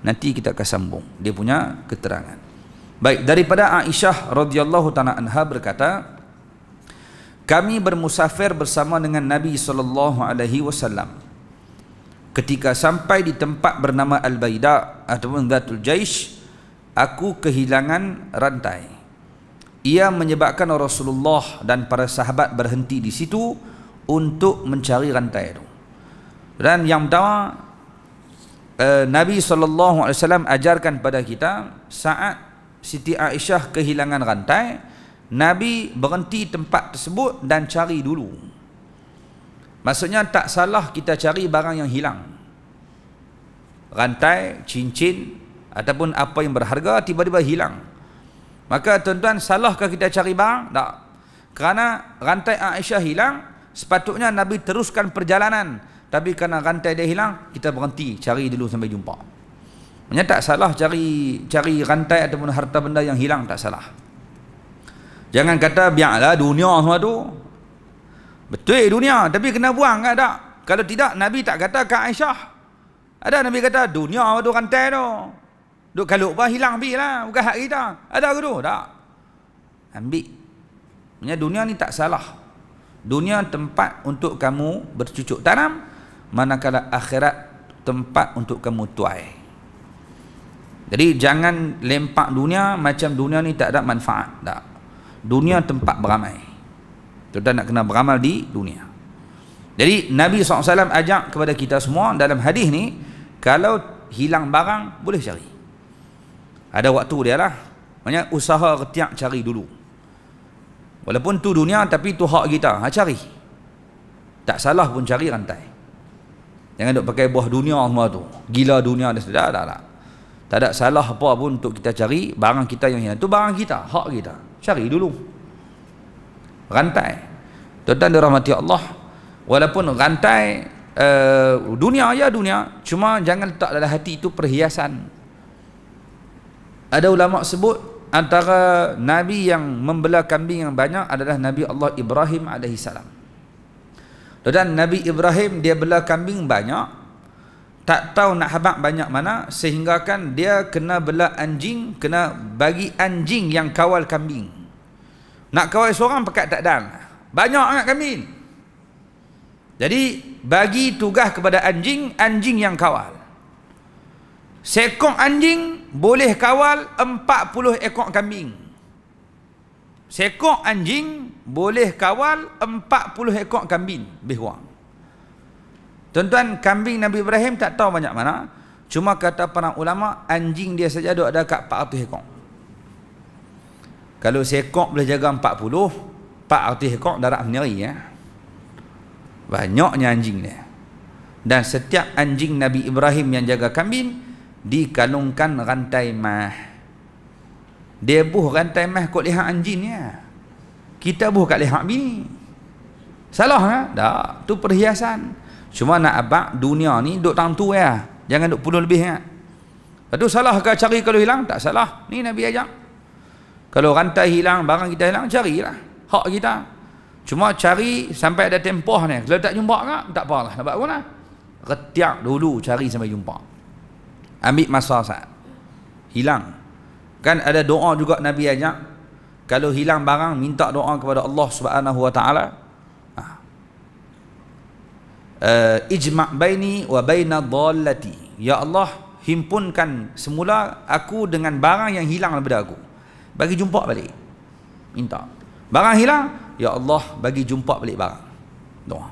nanti kita akan sambung dia punya keterangan baik daripada aisyah radhiyallahu ta'ala anha berkata kami bermusafir bersama dengan nabi sallallahu alaihi wasallam ketika sampai di tempat bernama al-baida ataupun zatul jaish aku kehilangan rantai ia menyebabkan Rasulullah dan para sahabat berhenti di situ untuk mencari rantai itu dan yang pertama eh, Nabi SAW ajarkan pada kita saat Siti Aisyah kehilangan rantai Nabi berhenti tempat tersebut dan cari dulu maksudnya tak salah kita cari barang yang hilang rantai, cincin, ataupun apa yang berharga tiba-tiba hilang. Maka tuan-tuan salahkah kita cari barang? Tak. Kerana rantai Aisyah hilang, sepatutnya Nabi teruskan perjalanan. Tapi kerana rantai dia hilang, kita berhenti cari dulu sampai jumpa. Maksudnya tak salah cari cari rantai ataupun harta benda yang hilang, tak salah. Jangan kata biarlah dunia semua tu. Betul dunia, tapi kena buang kan tak? Kalau tidak, Nabi tak kata ke Aisyah. Ada Nabi kata dunia tu rantai tu. Duk kaluk bah hilang ambil lah. Bukan hak kita. Ada ke tu? Tak. Ambil. Maksudnya dunia ni tak salah. Dunia tempat untuk kamu bercucuk tanam. Manakala akhirat tempat untuk kamu tuai. Jadi jangan lempak dunia macam dunia ni tak ada manfaat. Tak. Dunia tempat beramai. Tuan-tuan nak kena beramal di dunia. Jadi Nabi SAW ajak kepada kita semua dalam hadis ni kalau hilang barang boleh cari ada waktu dia lah maknanya usaha ketiak cari dulu walaupun tu dunia tapi tu hak kita ha, cari tak salah pun cari rantai jangan duk pakai buah dunia semua tu gila dunia dia sedar tak tak tak ada salah apa pun untuk kita cari barang kita yang hilang tu barang kita hak kita cari dulu rantai tuan-tuan rahmati Allah walaupun rantai uh, dunia ya dunia cuma jangan letak dalam hati itu perhiasan ada ulama sebut antara nabi yang membelah kambing yang banyak adalah Nabi Allah Ibrahim alaihi salam. Dan Nabi Ibrahim dia belah kambing banyak tak tahu nak habak banyak mana sehinggakan dia kena belah anjing kena bagi anjing yang kawal kambing nak kawal seorang pekat tak dan banyak sangat kambing jadi bagi tugas kepada anjing anjing yang kawal Seekor anjing boleh kawal 40 ekor kambing. Seekor anjing boleh kawal 40 ekor kambing lebih kurang. Tuan-tuan, kambing Nabi Ibrahim tak tahu banyak mana. Cuma kata para ulama, anjing dia saja ada dekat 400 ekor. Kalau seekor boleh jaga 40, 400 ekor darah meniri ya. Banyaknya anjing dia. Dan setiap anjing Nabi Ibrahim yang jaga kambing, dikalungkan rantai mah dia buh rantai mah kot lihat anjing ya. kita buh kat lihat bini salah ha? tak tu perhiasan cuma nak abak dunia ni duk tu ya jangan duk puluh lebih ya. lepas tu salah ke cari kalau hilang tak salah ni Nabi ajak kalau rantai hilang barang kita hilang carilah hak kita cuma cari sampai ada tempoh ni kalau tak jumpa kak tak apalah nak buat apa ya? lah retiak dulu cari sampai jumpa ambil masa sah, hilang kan ada doa juga nabi ajak kalau hilang barang minta doa kepada Allah Subhanahu wa taala ha. eh, ijma' baini wa baina dhallati ya Allah himpunkan semula aku dengan barang yang hilang daripada aku bagi jumpa balik minta barang hilang ya Allah bagi jumpa balik barang doa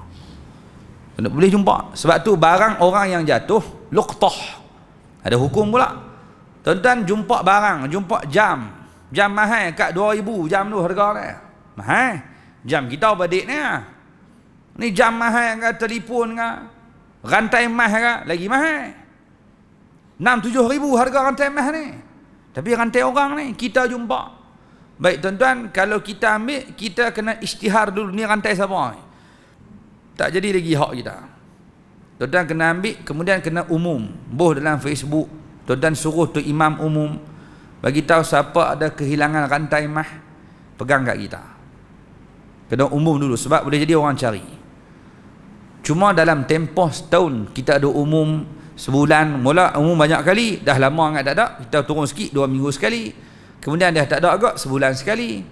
boleh jumpa sebab tu barang orang yang jatuh luqtah ada hukum pula tuan-tuan jumpa barang jumpa jam jam mahal kat 2000 jam tu harga dia mahal jam kita badik ni ah. ni jam mahal ke telefon ke rantai emas ke lagi mahal 6-7 ribu harga rantai emas ni tapi rantai orang ni kita jumpa baik tuan-tuan kalau kita ambil kita kena istihar dulu ni rantai siapa ni tak jadi lagi hak kita. Tuan-tuan kena ambil kemudian kena umum Boh dalam Facebook Tuan-tuan suruh tu imam umum bagi tahu siapa ada kehilangan rantai mah pegang kat kita kena umum dulu sebab boleh jadi orang cari cuma dalam tempoh setahun kita ada umum sebulan mula umum banyak kali dah lama agak tak ada kita turun sikit dua minggu sekali kemudian dah tak ada agak sebulan sekali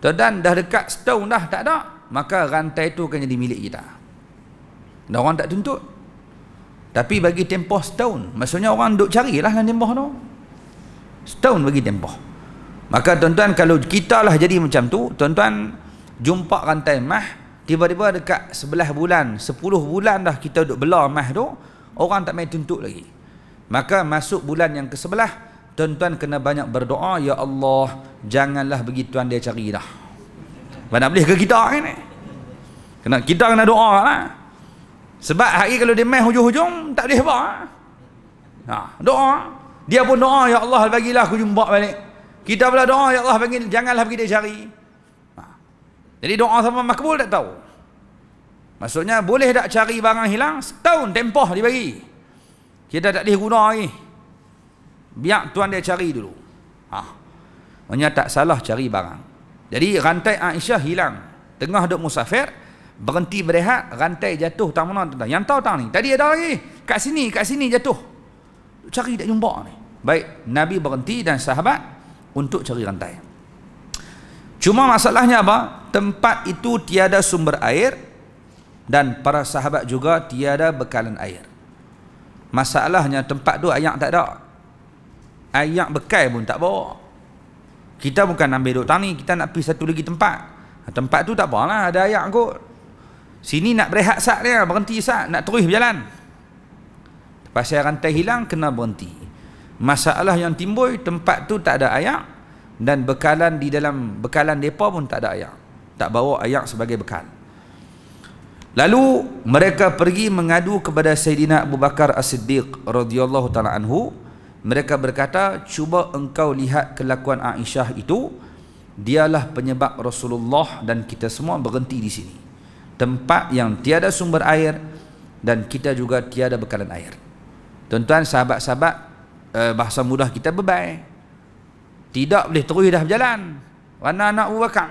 tuan-tuan dah dekat setahun dah tak ada maka rantai itu akan jadi milik kita dan orang tak tuntut. Tapi bagi tempoh setahun. Maksudnya orang duk carilah dengan tempoh tu. Setahun bagi tempoh. Maka tuan-tuan kalau kita lah jadi macam tu. Tuan-tuan jumpa rantai mah. Tiba-tiba dekat sebelah bulan. Sepuluh bulan dah kita duk belah mah tu. Orang tak main tuntut lagi. Maka masuk bulan yang ke sebelah. Tuan-tuan kena banyak berdoa. Ya Allah. Janganlah bagi tuan dia cari dah. Mana boleh ke kita ni? Kena, kita kena doa lah. Kan? Sebab hari kalau dia main hujung-hujung, tak boleh sebab. Ah. Ha, doa. Dia pun doa, Ya Allah, bagilah aku jumpa balik. Kita pula doa, Ya Allah, bagi, janganlah pergi dia cari. Ha. Jadi doa sama makbul tak tahu. Maksudnya, boleh tak cari barang hilang? Setahun tempoh dia bagi. Kita tak boleh guna lagi. Biar tuan dia cari dulu. Ha. Maksudnya, tak salah cari barang. Jadi, rantai Aisyah hilang. Tengah duduk musafir, berhenti berehat rantai jatuh tang mana tuan yang tahu tang ni tadi ada lagi kat sini kat sini jatuh cari tak jumpa ni baik nabi berhenti dan sahabat untuk cari rantai cuma masalahnya apa tempat itu tiada sumber air dan para sahabat juga tiada bekalan air masalahnya tempat tu ayak tak ada ayak bekal pun tak bawa kita bukan ambil duduk tang ni kita nak pergi satu lagi tempat tempat tu tak apalah ada ayak kot Sini nak berehat saat dia, berhenti sah. nak terus berjalan. Pasal rantai hilang, kena berhenti. Masalah yang timbul, tempat tu tak ada ayak. Dan bekalan di dalam, bekalan mereka pun tak ada ayak. Tak bawa ayak sebagai bekal. Lalu, mereka pergi mengadu kepada Sayyidina Abu Bakar As-Siddiq radhiyallahu ta'ala anhu. Mereka berkata, cuba engkau lihat kelakuan Aisyah itu. Dialah penyebab Rasulullah dan kita semua berhenti di sini tempat yang tiada sumber air dan kita juga tiada bekalan air. Tuan-tuan, sahabat-sahabat, eh, bahasa mudah kita bebai. Tidak boleh terus dah berjalan. Rana anak Abu Bakar.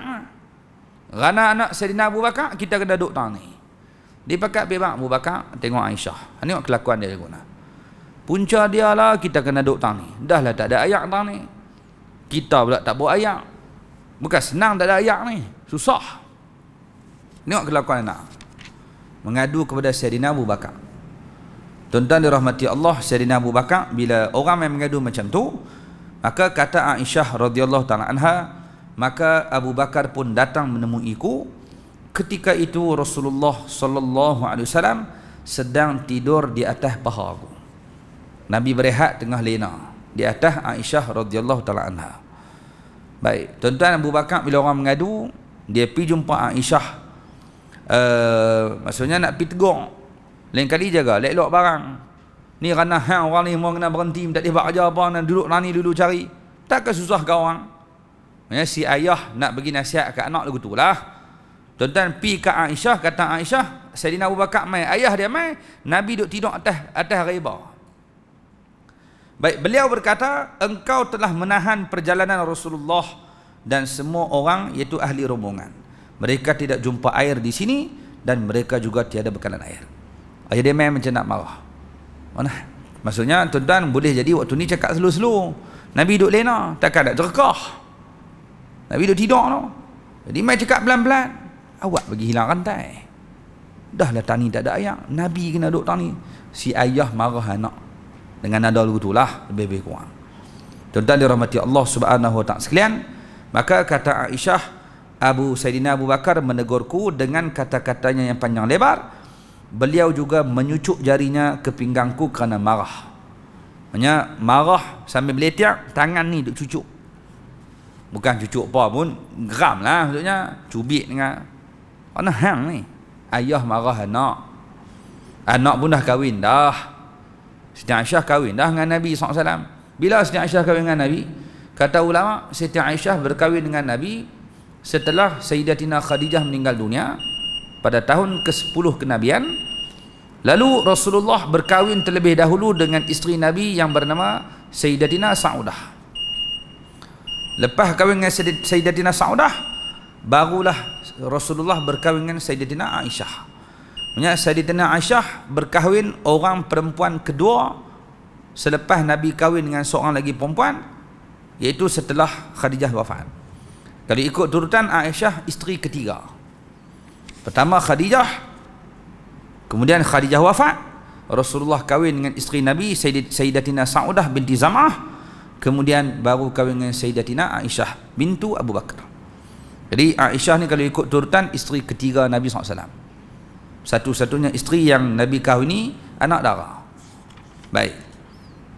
Rana anak serina Abu Bakar, kita kena duduk tangan ni. Dia pakat bebak Abu Bakar, tengok Aisyah. Ha, tengok kelakuan dia guna. Punca dia lah kita kena duduk tangan ni. Dah lah tak ada ayak tangan ni. Kita pula tak buat ayak. Bukan senang tak ada ayak ni. Susah. Tengok kelakuan anak. Mengadu kepada Sayyidina Abu Bakar. Tuan-tuan dirahmati Allah Sayyidina Abu Bakar bila orang yang mengadu macam tu maka kata Aisyah radhiyallahu taala anha maka Abu Bakar pun datang menemuiku ketika itu Rasulullah sallallahu alaihi wasallam sedang tidur di atas paha aku. Nabi berehat tengah lena di atas Aisyah radhiyallahu taala anha. Baik, tuan-tuan Abu Bakar bila orang mengadu dia pergi jumpa Aisyah Eh, maksudnya nak pergi tegur lain kali jaga lelok barang ni kerana ha, orang ni orang kena berhenti tak dia buat kerja apa nak duduk nani dulu cari takkan susah kau orang ya, si ayah nak bagi nasihat ke anak lagu tu lah tuan-tuan pergi ke Aisyah kata Aisyah Sayyidina Abu Bakar mai ayah dia mai Nabi duduk tidur atas atas riba baik beliau berkata engkau telah menahan perjalanan Rasulullah dan semua orang iaitu ahli rombongan mereka tidak jumpa air di sini dan mereka juga tiada bekalan air ah, jadi memang macam nak marah mana maksudnya tuan-tuan boleh jadi waktu ni cakap selu-selu Nabi duduk lena takkan nak terkah Nabi duduk tidur tu jadi main cakap pelan-pelan awak bagi hilang rantai dah lah tani tak ada ayam Nabi kena duduk tani si ayah marah anak dengan nada lugu itulah lebih-lebih kurang tuan-tuan dirahmati Allah subhanahu wa ta'ala sekalian maka kata Aisyah Abu Saidina Abu Bakar menegurku dengan kata-katanya yang panjang lebar. Beliau juga menyucuk jarinya ke pinggangku kerana marah. Hanya marah sambil meletiak, tangan ni duk cucuk. Bukan cucuk apa pun, geram lah maksudnya. Cubit dengan. Mana hang ni? Ayah marah anak. Anak pun dah kahwin dah. Siti Aisyah kahwin dah dengan Nabi SAW. Bila Siti Aisyah kahwin dengan Nabi? Kata ulama, Siti Aisyah berkahwin dengan Nabi setelah Sayyidatina Khadijah meninggal dunia pada tahun ke-10 kenabian lalu Rasulullah berkahwin terlebih dahulu dengan isteri Nabi yang bernama Sayyidatina Saudah lepas kahwin dengan Sayyidatina Saudah barulah Rasulullah berkahwin dengan Sayyidatina Aisyah Maksudnya Sayyidatina Aisyah berkahwin orang perempuan kedua selepas Nabi kahwin dengan seorang lagi perempuan iaitu setelah Khadijah wafat. Kalau ikut turutan Aisyah isteri ketiga. Pertama Khadijah. Kemudian Khadijah wafat, Rasulullah kahwin dengan isteri Nabi Sayyidatina Saudah binti Zamah. Kemudian baru kahwin dengan Sayyidatina Aisyah bintu Abu Bakar. Jadi Aisyah ni kalau ikut turutan isteri ketiga Nabi SAW. Satu-satunya isteri yang Nabi kahwini anak dara. Baik.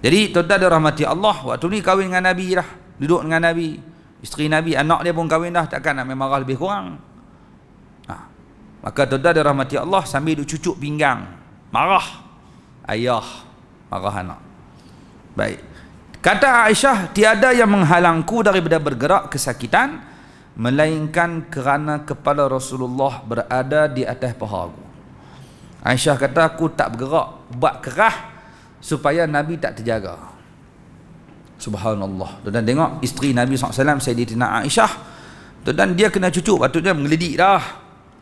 Jadi tuan-tuan dirahmati Allah, waktu ni kahwin dengan Nabi lah, duduk dengan Nabi isteri Nabi, anak dia pun kahwin dah, takkan nak marah lebih kurang. Ha. Maka tuan-tuan dirahmati Allah sambil duk cucuk pinggang. Marah. Ayah. Marah anak. Baik. Kata Aisyah, tiada yang menghalangku daripada bergerak kesakitan, melainkan kerana kepala Rasulullah berada di atas paha aku. Aisyah kata, aku tak bergerak, buat kerah supaya Nabi tak terjaga. Subhanallah. tuan dan tengok isteri Nabi SAW, Sayyidina Aisyah. tuan dan dia kena cucuk, patutnya mengelidik dah.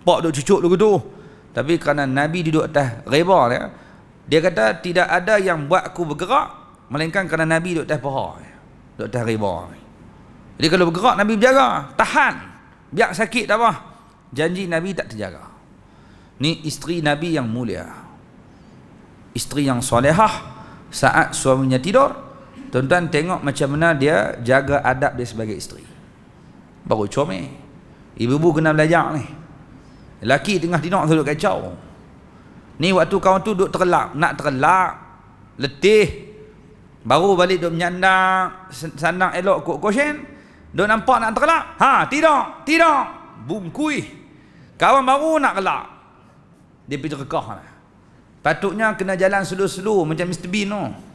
Pak duduk cucuk dulu tu. Tapi kerana Nabi duduk atas reba ni, ya, dia kata tidak ada yang buat aku bergerak, melainkan kerana Nabi duduk atas paha. Ya. Duduk atas reba Jadi kalau bergerak, Nabi berjaga. Tahan. Biar sakit tak apa. Janji Nabi tak terjaga. Ni isteri Nabi yang mulia. Isteri yang solehah. Saat suaminya tidur, Tuan-tuan tengok macam mana dia jaga adab dia sebagai isteri. Baru comel. Ibu-ibu kena belajar ni. Laki tengah tidur selalu kacau. Ni waktu kau tu duduk terlak. Nak terlak. Letih. Baru balik duduk menyandang. Sandang elok kot kosyen. Duduk nampak nak terlak. Ha, tidur. Tidur. bum kui. Kawan baru nak kelak. Dia pergi terkah lah. Patutnya kena jalan slow-slow macam Mr. Bean tu. No.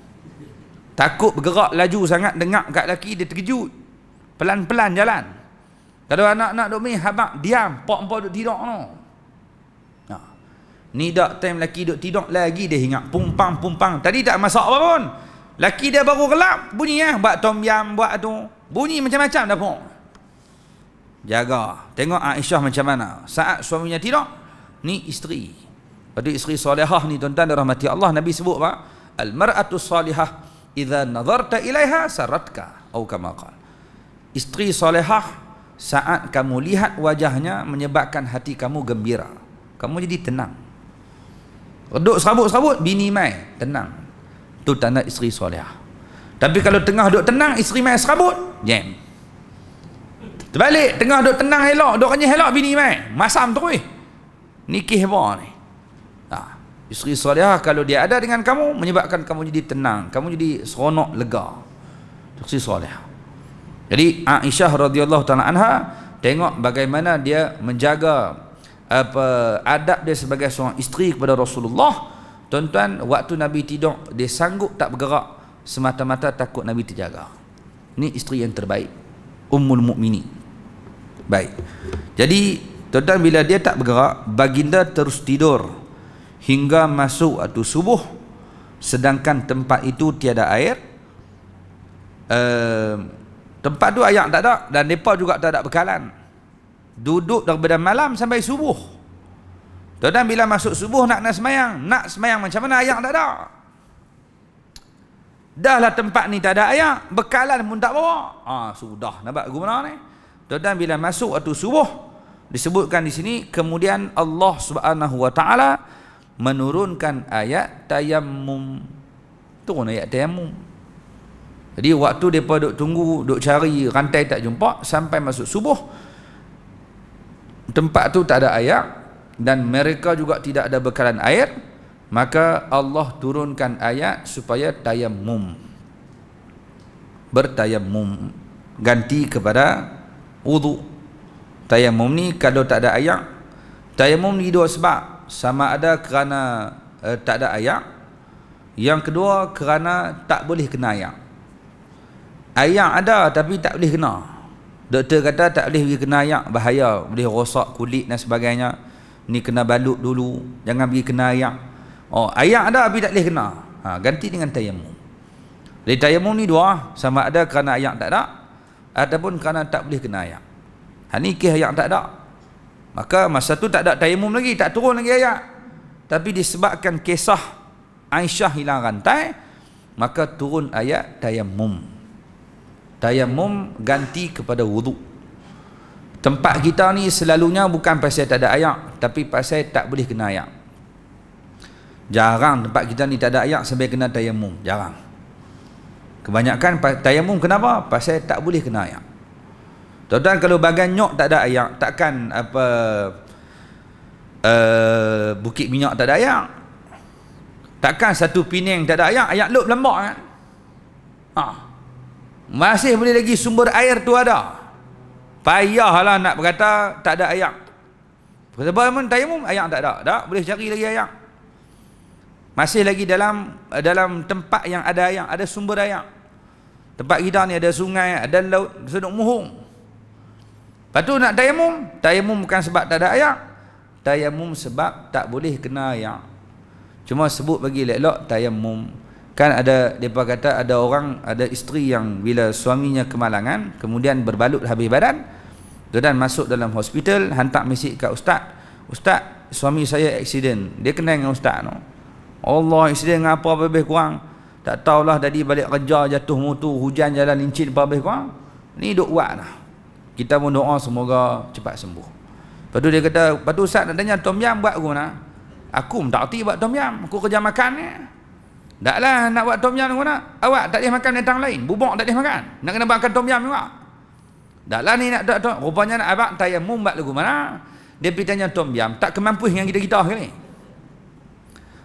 Takut bergerak laju sangat dengar kat laki dia terkejut. Pelan-pelan jalan. Kalau anak-anak duk main habaq diam, pak empat duduk tidur tu. Ha. Ni dak time laki duduk tidur lagi dia ingat pumpang pumpang. Tadi tak masak apa pun. Laki dia baru gelap bunyi ah buat tom yam buat tu. Bunyi macam-macam dapur. Jaga. Tengok Aisyah macam mana. Saat suaminya tidur, ni isteri. Pada isteri solehah ni tuan-tuan dan rahmati Allah Nabi sebut apa? Al-mar'atu salihah idza nadarta ilaiha saratka atau kama qala istri salehah saat kamu lihat wajahnya menyebabkan hati kamu gembira kamu jadi tenang duduk serabut-serabut bini mai tenang tu tanda isteri salehah tapi kalau tengah duduk tenang isteri mai serabut jam terbalik tengah duduk tenang elok duduknya elok bini mai masam terus nikih apa ni Isteri salihah kalau dia ada dengan kamu menyebabkan kamu jadi tenang, kamu jadi seronok lega. Isteri salihah. Jadi Aisyah radhiyallahu taala anha tengok bagaimana dia menjaga apa adab dia sebagai seorang isteri kepada Rasulullah. Tuan-tuan, waktu Nabi tidur dia sanggup tak bergerak semata-mata takut Nabi terjaga. Ini isteri yang terbaik. Ummul Mukminin. Baik. Jadi, tuan-tuan bila dia tak bergerak, baginda terus tidur hingga masuk waktu subuh sedangkan tempat itu tiada air uh, tempat tu air tak ada dan mereka juga tak ada bekalan duduk daripada malam sampai subuh tuan bila masuk subuh nak nak semayang nak semayang macam mana air tak ada dahlah tempat ni tak ada air bekalan pun tak bawa ah, sudah nampak guna ni tuan bila masuk waktu subuh disebutkan di sini kemudian Allah subhanahu wa ta'ala menurunkan ayat tayammum turun ayat tayammum jadi waktu mereka duk tunggu duk cari rantai tak jumpa sampai masuk subuh tempat tu tak ada ayat dan mereka juga tidak ada bekalan air maka Allah turunkan ayat supaya tayammum bertayammum ganti kepada wudu tayammum ni kalau tak ada ayat tayammum ni dua sebab sama ada kerana uh, tak ada ayat yang kedua kerana tak boleh kena ayat ayat ada tapi tak boleh kena doktor kata tak boleh pergi kena ayat bahaya boleh rosak kulit dan sebagainya ni kena balut dulu jangan pergi kena ayat oh ayat ada tapi tak boleh kena ha, ganti dengan tayamum jadi tayamum ni dua sama ada kerana ayat tak ada ataupun kerana tak boleh kena ayat ha, ni kih ayat tak ada maka masa tu tak ada tayamum lagi tak turun lagi ayat tapi disebabkan kisah Aisyah hilang rantai maka turun ayat tayamum tayamum ganti kepada wudu tempat kita ni selalunya bukan pasal tak ada ayat tapi pasal tak boleh kena ayat jarang tempat kita ni tak ada ayat sampai kena tayamum jarang kebanyakan tayamum kenapa pasal tak boleh kena ayat Tuan-tuan kalau bagan nyok tak ada air, takkan apa uh, bukit minyak tak ada air. Takkan satu pining tak ada air, ayak lop lembak kan? Ha. Masih boleh lagi sumber air tu ada. Payah Payahlah nak berkata tak ada ayak. Sebab mana tayamum ayak tak ada. Tak boleh cari lagi ayak. Masih lagi dalam eh, dalam tempat yang ada ayak, ada sumber ayak. Tempat kita ni ada sungai, ada laut, sedok muhung. Lepas tu nak tayamum, tayamum bukan sebab tak ada air. Tayamum sebab tak boleh kena air. Cuma sebut bagi lelok tayamum. Kan ada depa kata ada orang ada isteri yang bila suaminya kemalangan kemudian berbalut habis badan dan masuk dalam hospital hantar mesej ke ustaz. Ustaz, suami saya accident. Dia kena dengan ustaz no. Allah accident dengan apa lebih kurang? Tak tahulah tadi balik kerja jatuh motor, hujan jalan licin apa lebih kurang. Ni duk buat lah kita pun doa semoga cepat sembuh lepas tu dia kata lepas tu Ustaz nak tanya Tom Yam buat guna aku tak hati buat Tom Yam aku kerja makan ni tak lah nak buat Tom Yam guna awak tak boleh makan datang lain bubuk tak boleh makan nak kena makan Tom Yam juga tak lah ni nak tak tak rupanya nak abang tayam mum buat lagu mana dia pergi tanya Tom Yam tak kemampuan dengan kita-kita ke ni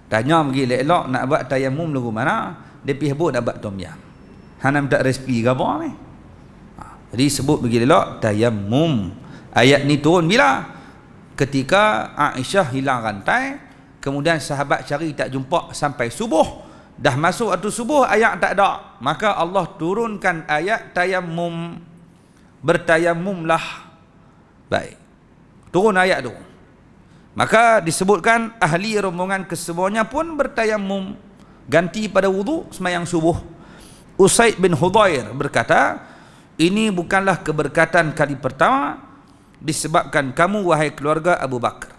tanya pergi elok nak buat tayam mum lagu mana dia pergi sebut nak buat Tom Yam Hanam tak resipi ke apa ni? jadi sebut begini lah tayammum ayat ni turun bila ketika Aisyah hilang rantai kemudian sahabat cari tak jumpa sampai subuh dah masuk waktu subuh ayat tak ada maka Allah turunkan ayat tayammum bertayammum lah baik turun ayat tu maka disebutkan ahli rombongan kesemuanya pun bertayammum ganti pada wudu semayang subuh Usaid bin Hudair berkata, ini bukanlah keberkatan kali pertama disebabkan kamu wahai keluarga Abu Bakar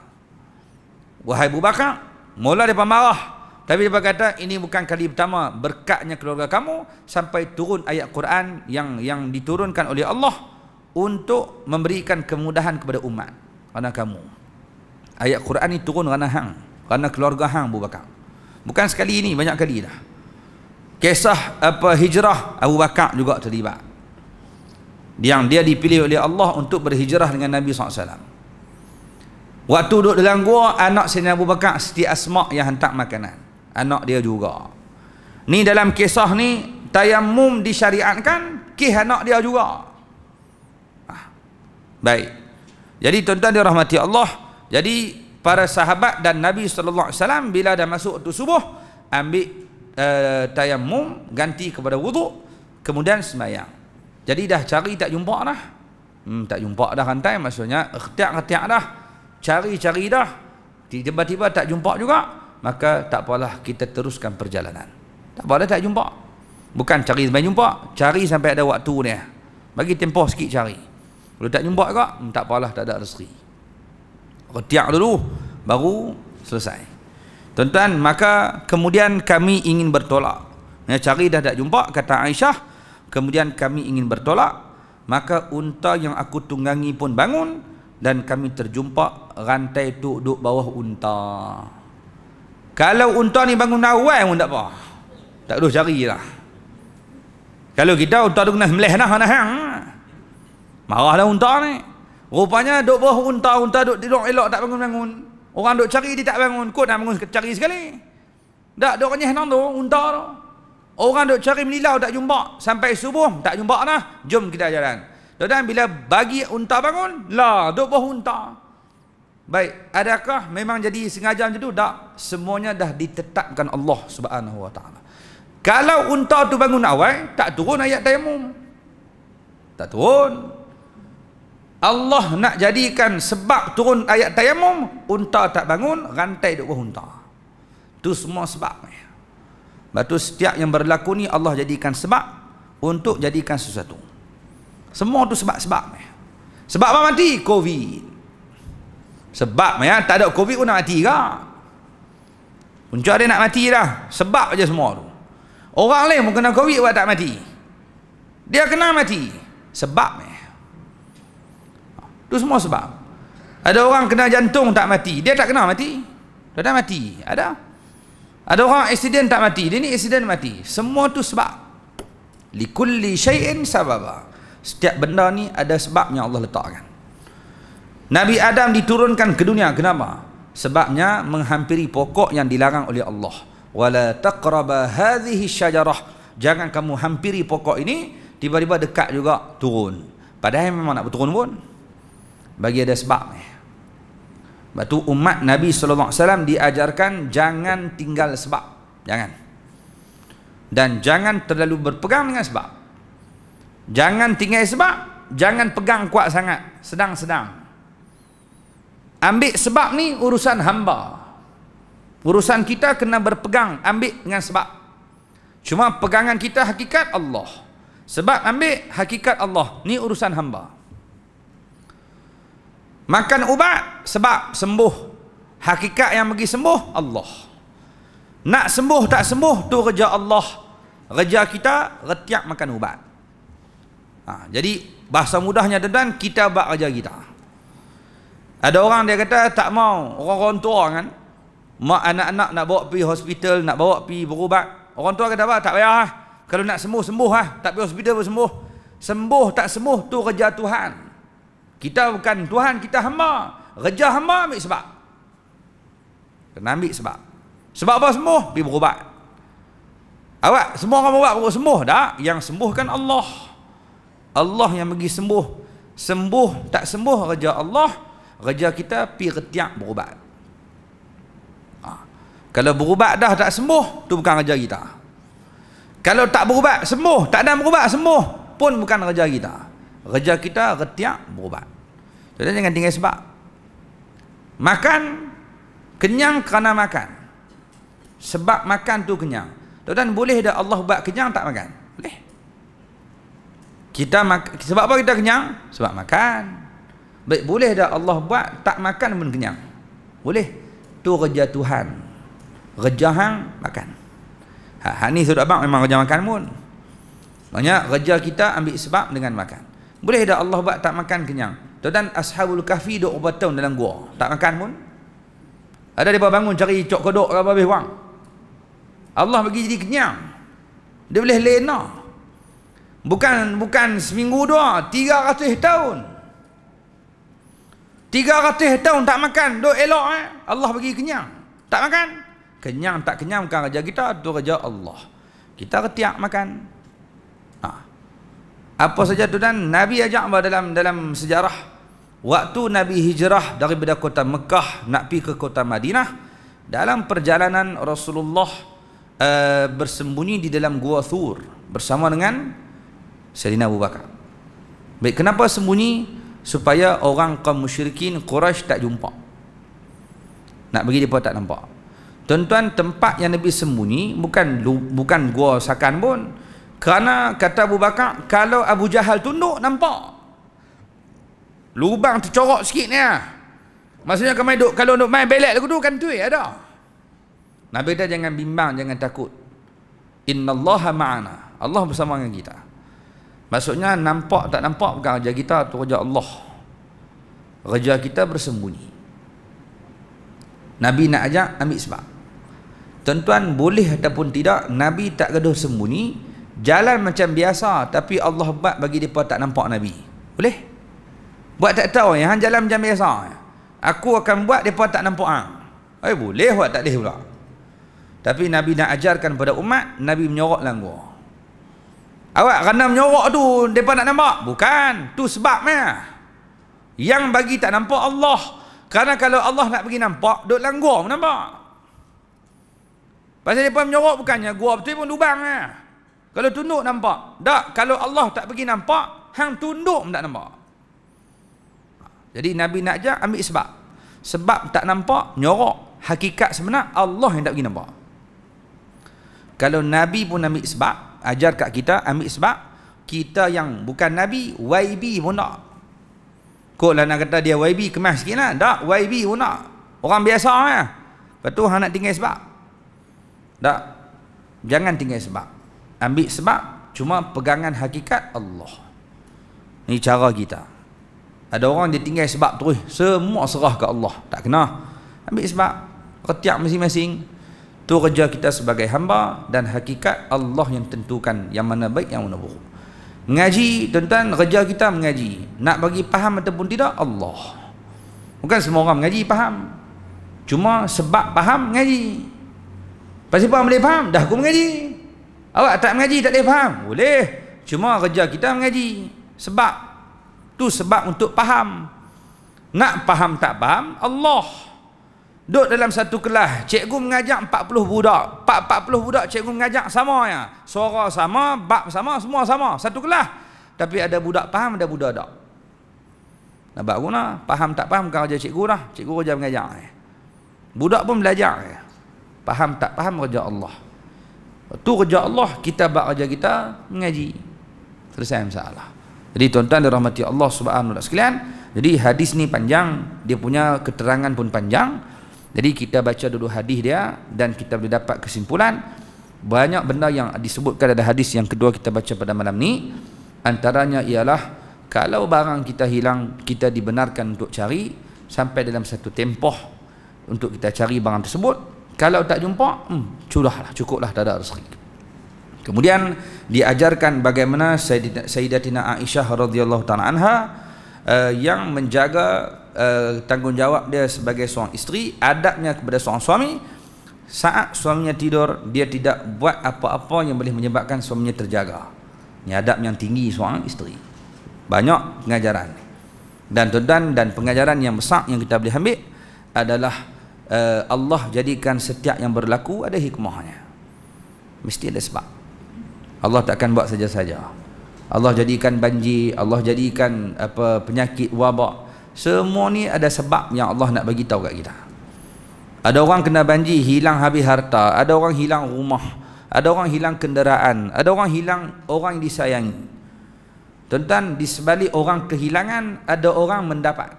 wahai Abu Bakar mula dia marah tapi dia berkata ini bukan kali pertama berkatnya keluarga kamu sampai turun ayat Quran yang yang diturunkan oleh Allah untuk memberikan kemudahan kepada umat kerana kamu ayat Quran ini turun kerana hang kerana keluarga hang Abu Bakar bukan sekali ini banyak kali dah kisah apa hijrah Abu Bakar juga terlibat yang dia dipilih oleh Allah untuk berhijrah dengan Nabi SAW waktu duduk dalam gua anak Sayyidina Abu Bakar Siti Asma' yang hantar makanan anak dia juga ni dalam kisah ni tayammum disyariatkan kih anak dia juga ah. baik jadi tuan-tuan dirahmati Allah jadi para sahabat dan Nabi SAW bila dah masuk waktu subuh ambil uh, tayammum ganti kepada wuduk kemudian semayang jadi dah cari tak jumpa dah. Hmm, tak jumpa dah rantai maksudnya ikhtiar-ikhtiar dah. Cari-cari dah. Tiba-tiba tak jumpa juga. Maka tak apalah kita teruskan perjalanan. Tak apalah tak jumpa. Bukan cari sampai jumpa. Cari sampai ada waktu dia. Bagi tempoh sikit cari. Kalau tak jumpa juga, hmm, tak apalah tak ada rezeki. Ketiak dulu. Baru selesai. Tuan-tuan, maka kemudian kami ingin bertolak. Ya, cari dah tak jumpa, kata Aisyah kemudian kami ingin bertolak maka unta yang aku tunggangi pun bangun dan kami terjumpa rantai tu duduk bawah unta kalau unta ni bangun awal pun tak apa tak perlu cari lah kalau kita unta tu kena semelih dah nah, marah dah unta ni rupanya duduk bawah unta unta duduk tidur elok tak bangun-bangun orang duduk cari dia tak bangun kot nak bangun cari sekali tak duduk kenyih nang tu unta tu Orang duk cari menilau tak jumpa. Sampai subuh tak jumpa dah. Jom kita jalan. Dan bila bagi unta bangun, lah duk unta. Baik, adakah memang jadi sengaja macam tu? Tak. Semuanya dah ditetapkan Allah Subhanahu Kalau unta tu bangun awal, tak turun ayat tayamum, Tak turun. Allah nak jadikan sebab turun ayat tayamum, unta tak bangun, rantai duk unta. Tu semua sebabnya. Batu setiap yang berlaku ni Allah jadikan sebab untuk jadikan sesuatu. Semua tu sebab-sebab. Sebab apa mati? Covid. Sebab ya, tak ada Covid pun nak mati ke? Punca dia nak mati dah. Sebab aja semua tu. Orang lain pun kena Covid buat tak mati. Dia kena mati. Sebab. Tu semua sebab. Ada orang kena jantung tak mati. Dia tak kena mati. Dia tak mati. Ada. Ada. Ada orang accident tak mati, dia ni accident mati. Semua tu sebab. Likulli syai'in sababa. Setiap benda ni ada sebabnya Allah letakkan. Nabi Adam diturunkan ke dunia kenapa? Sebabnya menghampiri pokok yang dilarang oleh Allah. Wala taqraba hadhihi syajarah. Jangan kamu hampiri pokok ini, tiba-tiba dekat juga turun. Padahal memang nak turun pun. Bagi ada sebab. Eh batu umat Nabi sallallahu alaihi wasallam diajarkan jangan tinggal sebab jangan dan jangan terlalu berpegang dengan sebab jangan tinggal sebab jangan pegang kuat sangat sedang-sedang ambil sebab ni urusan hamba urusan kita kena berpegang ambil dengan sebab cuma pegangan kita hakikat Allah sebab ambil hakikat Allah ni urusan hamba Makan ubat sebab sembuh. Hakikat yang bagi sembuh Allah. Nak sembuh tak sembuh tu kerja Allah. Kerja kita retiak makan ubat. Ha, jadi bahasa mudahnya tuan kita buat kerja kita. Ada orang dia kata tak mau orang-orang tua kan mak anak-anak nak bawa pergi hospital nak bawa pergi berubat. Orang tua kata apa tak payah ha? kalau nak sembuh sembuh ha? tak pergi hospital pun sembuh. Sembuh tak sembuh tu kerja Tuhan. Kita bukan Tuhan, kita hamba. Reja hamba ambil sebab. Kena ambil sebab. Sebab apa semua? Pergi berubat. Awak semua orang berubat baru sembuh tak? Yang sembuhkan Allah. Allah yang bagi sembuh. Sembuh tak sembuh reja Allah. Reja kita pi ketiak berubat. Ha. Kalau berubat dah tak sembuh, tu bukan reja kita. Kalau tak berubat sembuh, tak ada berubat sembuh pun bukan reja kita. Ha. Kerja kita retiak berubat. Jadi jangan tinggal sebab. Makan kenyang kerana makan. Sebab makan tu kenyang. Tuan boleh dah Allah buat kenyang tak makan? Boleh. Kita mak- sebab apa kita kenyang? Sebab makan. Baik boleh dah Allah buat tak makan pun kenyang. Boleh. Tu kerja Tuhan. Kerja hang makan. Ha, ni sudah bang memang kerja makan pun. Banyak kerja kita ambil sebab dengan makan. Boleh dah Allah buat tak makan kenyang. Tuan-tuan, ashabul kahfi duk berapa tahun dalam gua. Tak makan pun. Ada dia bangun cari cok kodok ke apa-apa wang. Allah bagi jadi kenyang. Dia boleh lena. Bukan bukan seminggu dua, tiga ratus tahun. Tiga ratus tahun tak makan, duk elok eh. Allah bagi kenyang. Tak makan. Kenyang tak kenyang bukan kerja kita, tu kerja Allah. Kita ketiak makan, apa saja tu dan Nabi ajak dalam dalam sejarah waktu Nabi hijrah dari daripada kota Mekah nak pergi ke kota Madinah dalam perjalanan Rasulullah uh, bersembunyi di dalam Gua Thur bersama dengan Sayyidina Abu Bakar baik kenapa sembunyi supaya orang kaum musyrikin Quraisy tak jumpa nak bagi depa tak nampak tuan-tuan tempat yang Nabi sembunyi bukan bukan gua sakan pun kerana kata Abu Bakar, kalau Abu Jahal tunduk nampak. Lubang tercorok sikit ni lah. Maksudnya kalau duk, kalau duk main belak lagu tu kan tu ada. Nabi dah jangan bimbang, jangan takut. Inna Allah ma'ana. Allah bersama dengan kita. Maksudnya nampak tak nampak bukan kerja kita tu kerja Allah. Kerja kita bersembunyi. Nabi nak ajak ambil sebab. Tuan-tuan boleh ataupun tidak Nabi tak gaduh sembunyi jalan macam biasa tapi Allah buat bagi dia tak nampak Nabi boleh buat tak tahu yang jalan macam biasa ya? aku akan buat dia tak nampak hang eh boleh buat tak boleh pula tapi Nabi nak ajarkan kepada umat Nabi menyorok lah awak kena menyorok tu mereka nak nampak bukan tu sebabnya yang bagi tak nampak Allah kerana kalau Allah nak bagi nampak duduk langgur nampak pasal mereka menyorok bukannya gua betul pun lubang lah kalau tunduk nampak. Tak, kalau Allah tak pergi nampak, hang tunduk tak nampak. Jadi Nabi nak ajar ambil sebab. Sebab tak nampak, nyorok. Hakikat sebenar Allah yang tak pergi nampak. Kalau Nabi pun ambil sebab, ajar kat kita ambil sebab, kita yang bukan Nabi, YB pun nak. Kok lah nak kata dia YB, kemas sikit lah. Tak, YB pun nak. Orang biasa lah. Eh. Lepas tu, nak tinggal sebab. Tak. Jangan tinggal sebab ambil sebab cuma pegangan hakikat Allah ni cara kita ada orang dia tinggal sebab terus semua serah ke Allah tak kena ambil sebab ketiak masing-masing tu kerja kita sebagai hamba dan hakikat Allah yang tentukan yang mana baik yang mana buruk mengaji tuan-tuan kerja kita mengaji nak bagi faham ataupun tidak Allah bukan semua orang mengaji faham cuma sebab faham mengaji pasal apa boleh faham dah aku mengaji Awak tak mengaji tak boleh faham? Boleh. Cuma kerja kita mengaji. Sebab tu sebab untuk faham. Nak faham tak faham? Allah. Duduk dalam satu kelas, cikgu mengajak 40 budak. 40 budak cikgu mengajak sama ya. Suara sama, bab sama, semua sama. Satu kelas. Tapi ada budak faham, ada budak tak. Nampak guna, faham tak faham kerja cikgu dah. Cikgu kerja mengajar. Budak pun belajar. Faham tak faham kerja Allah tu kerja Allah kita buat kerja kita mengaji selesai masalah jadi tuan-tuan dirahmati Allah subhanahu wa sekalian jadi hadis ni panjang dia punya keterangan pun panjang jadi kita baca dulu hadis dia dan kita boleh dapat kesimpulan banyak benda yang disebutkan dalam hadis yang kedua kita baca pada malam ni antaranya ialah kalau barang kita hilang kita dibenarkan untuk cari sampai dalam satu tempoh untuk kita cari barang tersebut kalau tak jumpa hmm, sudahlah cukuplah tak ada rezeki kemudian diajarkan bagaimana Sayyidatina Aisyah radhiyallahu ta'ala anha uh, yang menjaga uh, tanggungjawab dia sebagai seorang isteri adabnya kepada seorang suami saat suaminya tidur dia tidak buat apa-apa yang boleh menyebabkan suaminya terjaga ini adab yang tinggi seorang isteri banyak pengajaran dan tuan dan pengajaran yang besar yang kita boleh ambil adalah Eh, Allah jadikan setiap yang berlaku ada hikmahnya mesti ada sebab Allah takkan buat saja-saja Allah jadikan banjir Allah jadikan apa penyakit wabak semua ni ada sebab yang Allah nak bagi tahu kat kita ada orang kena banjir hilang habis harta ada orang hilang rumah ada orang hilang kenderaan ada orang hilang orang yang disayangi tuan di sebalik orang kehilangan ada orang mendapat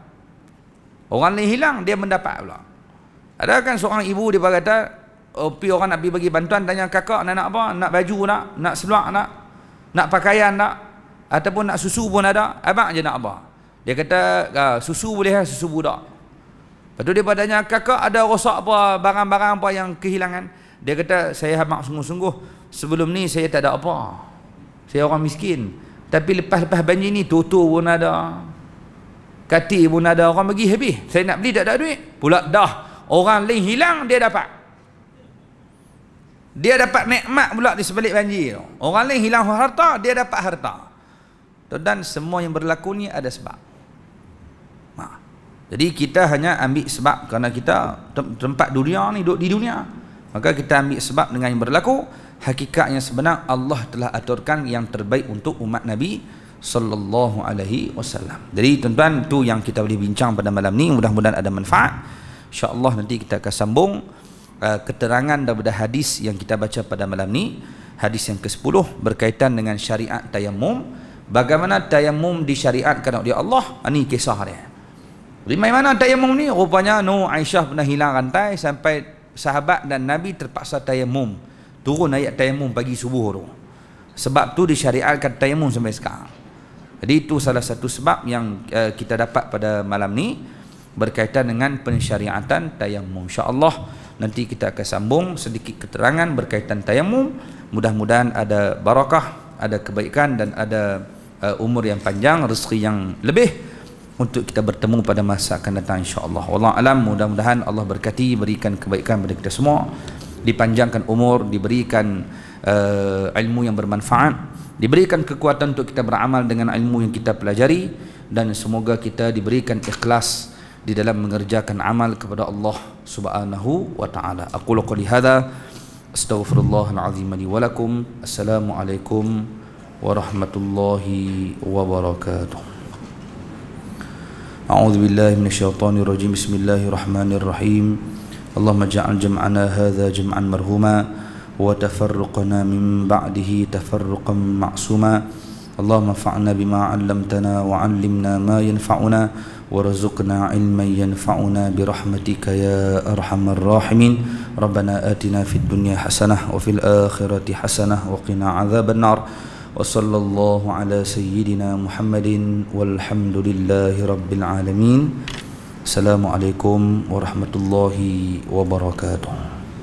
orang yang hilang dia mendapat pula ada kan seorang ibu dia berkata, oh, pi orang nak bagi bantuan tanya kakak nak nak apa? Nak baju nak, nak seluar nak, nak pakaian nak ataupun nak susu pun ada. Abang je nak apa? Dia kata, ah, susu boleh lah, susu budak. Lepas tu dia pun tanya, kakak ada rosak apa, barang-barang apa yang kehilangan? Dia kata, saya hamak sungguh-sungguh. Sebelum ni saya tak ada apa. Saya orang miskin. Tapi lepas-lepas banjir ni, toto pun ada. Katil pun ada. Orang bagi habis. Saya nak beli tak ada duit. Pulak dah orang lain hilang dia dapat dia dapat nikmat pula di sebalik banjir orang lain hilang harta dia dapat harta dan semua yang berlaku ni ada sebab ha. jadi kita hanya ambil sebab kerana kita tempat dunia ni duduk di dunia maka kita ambil sebab dengan yang berlaku hakikatnya sebenar Allah telah aturkan yang terbaik untuk umat Nabi sallallahu alaihi wasallam. Jadi tuan-tuan tu yang kita boleh bincang pada malam ni mudah-mudahan ada manfaat. InsyaAllah nanti kita akan sambung uh, keterangan daripada hadis yang kita baca pada malam ni. Hadis yang ke-10 berkaitan dengan syariat tayammum. Bagaimana tayammum disyariatkan oleh Allah? Ini ah, kisah dia. Rimai mana tayammum ni? Rupanya no Aisyah pernah hilang rantai sampai sahabat dan Nabi terpaksa tayammum. Turun ayat tayammum pagi subuh tu. Sebab tu disyariatkan tayammum sampai sekarang. Jadi itu salah satu sebab yang uh, kita dapat pada malam ni berkaitan dengan pensyariatan tayamum. Insya-Allah nanti kita akan sambung sedikit keterangan berkaitan tayamum. Mudah-mudahan ada barakah, ada kebaikan dan ada uh, umur yang panjang, rezeki yang lebih untuk kita bertemu pada masa akan datang insya-Allah. Wallahu alam, mudah-mudahan Allah berkati, berikan kebaikan kepada kita semua, dipanjangkan umur, diberikan uh, ilmu yang bermanfaat, diberikan kekuatan untuk kita beramal dengan ilmu yang kita pelajari dan semoga kita diberikan ikhlas di dalam mengerjakan amal kepada Allah Subhanahu wa taala. Aku laqul hadza astaghfirullahal azim li wa lakum. Assalamualaikum warahmatullahi wabarakatuh. أعوذ بالله من الشيطان الرجيم بسم الله الرحمن الرحيم اللهم اجعل جمعنا هذا جمعا مرهوما وتفرقنا من بعده تفرقا معصوما اللهم انفعنا بما علمتنا وعلمنا ما ينفعنا ورزقنا علما ينفعنا برحمتك يا أرحم الراحمين ربنا آتنا في الدنيا حسنة وفي الآخرة حسنة وقنا عذاب النار وصلى الله على سيدنا محمد والحمد لله رب العالمين السلام عليكم ورحمة الله وبركاته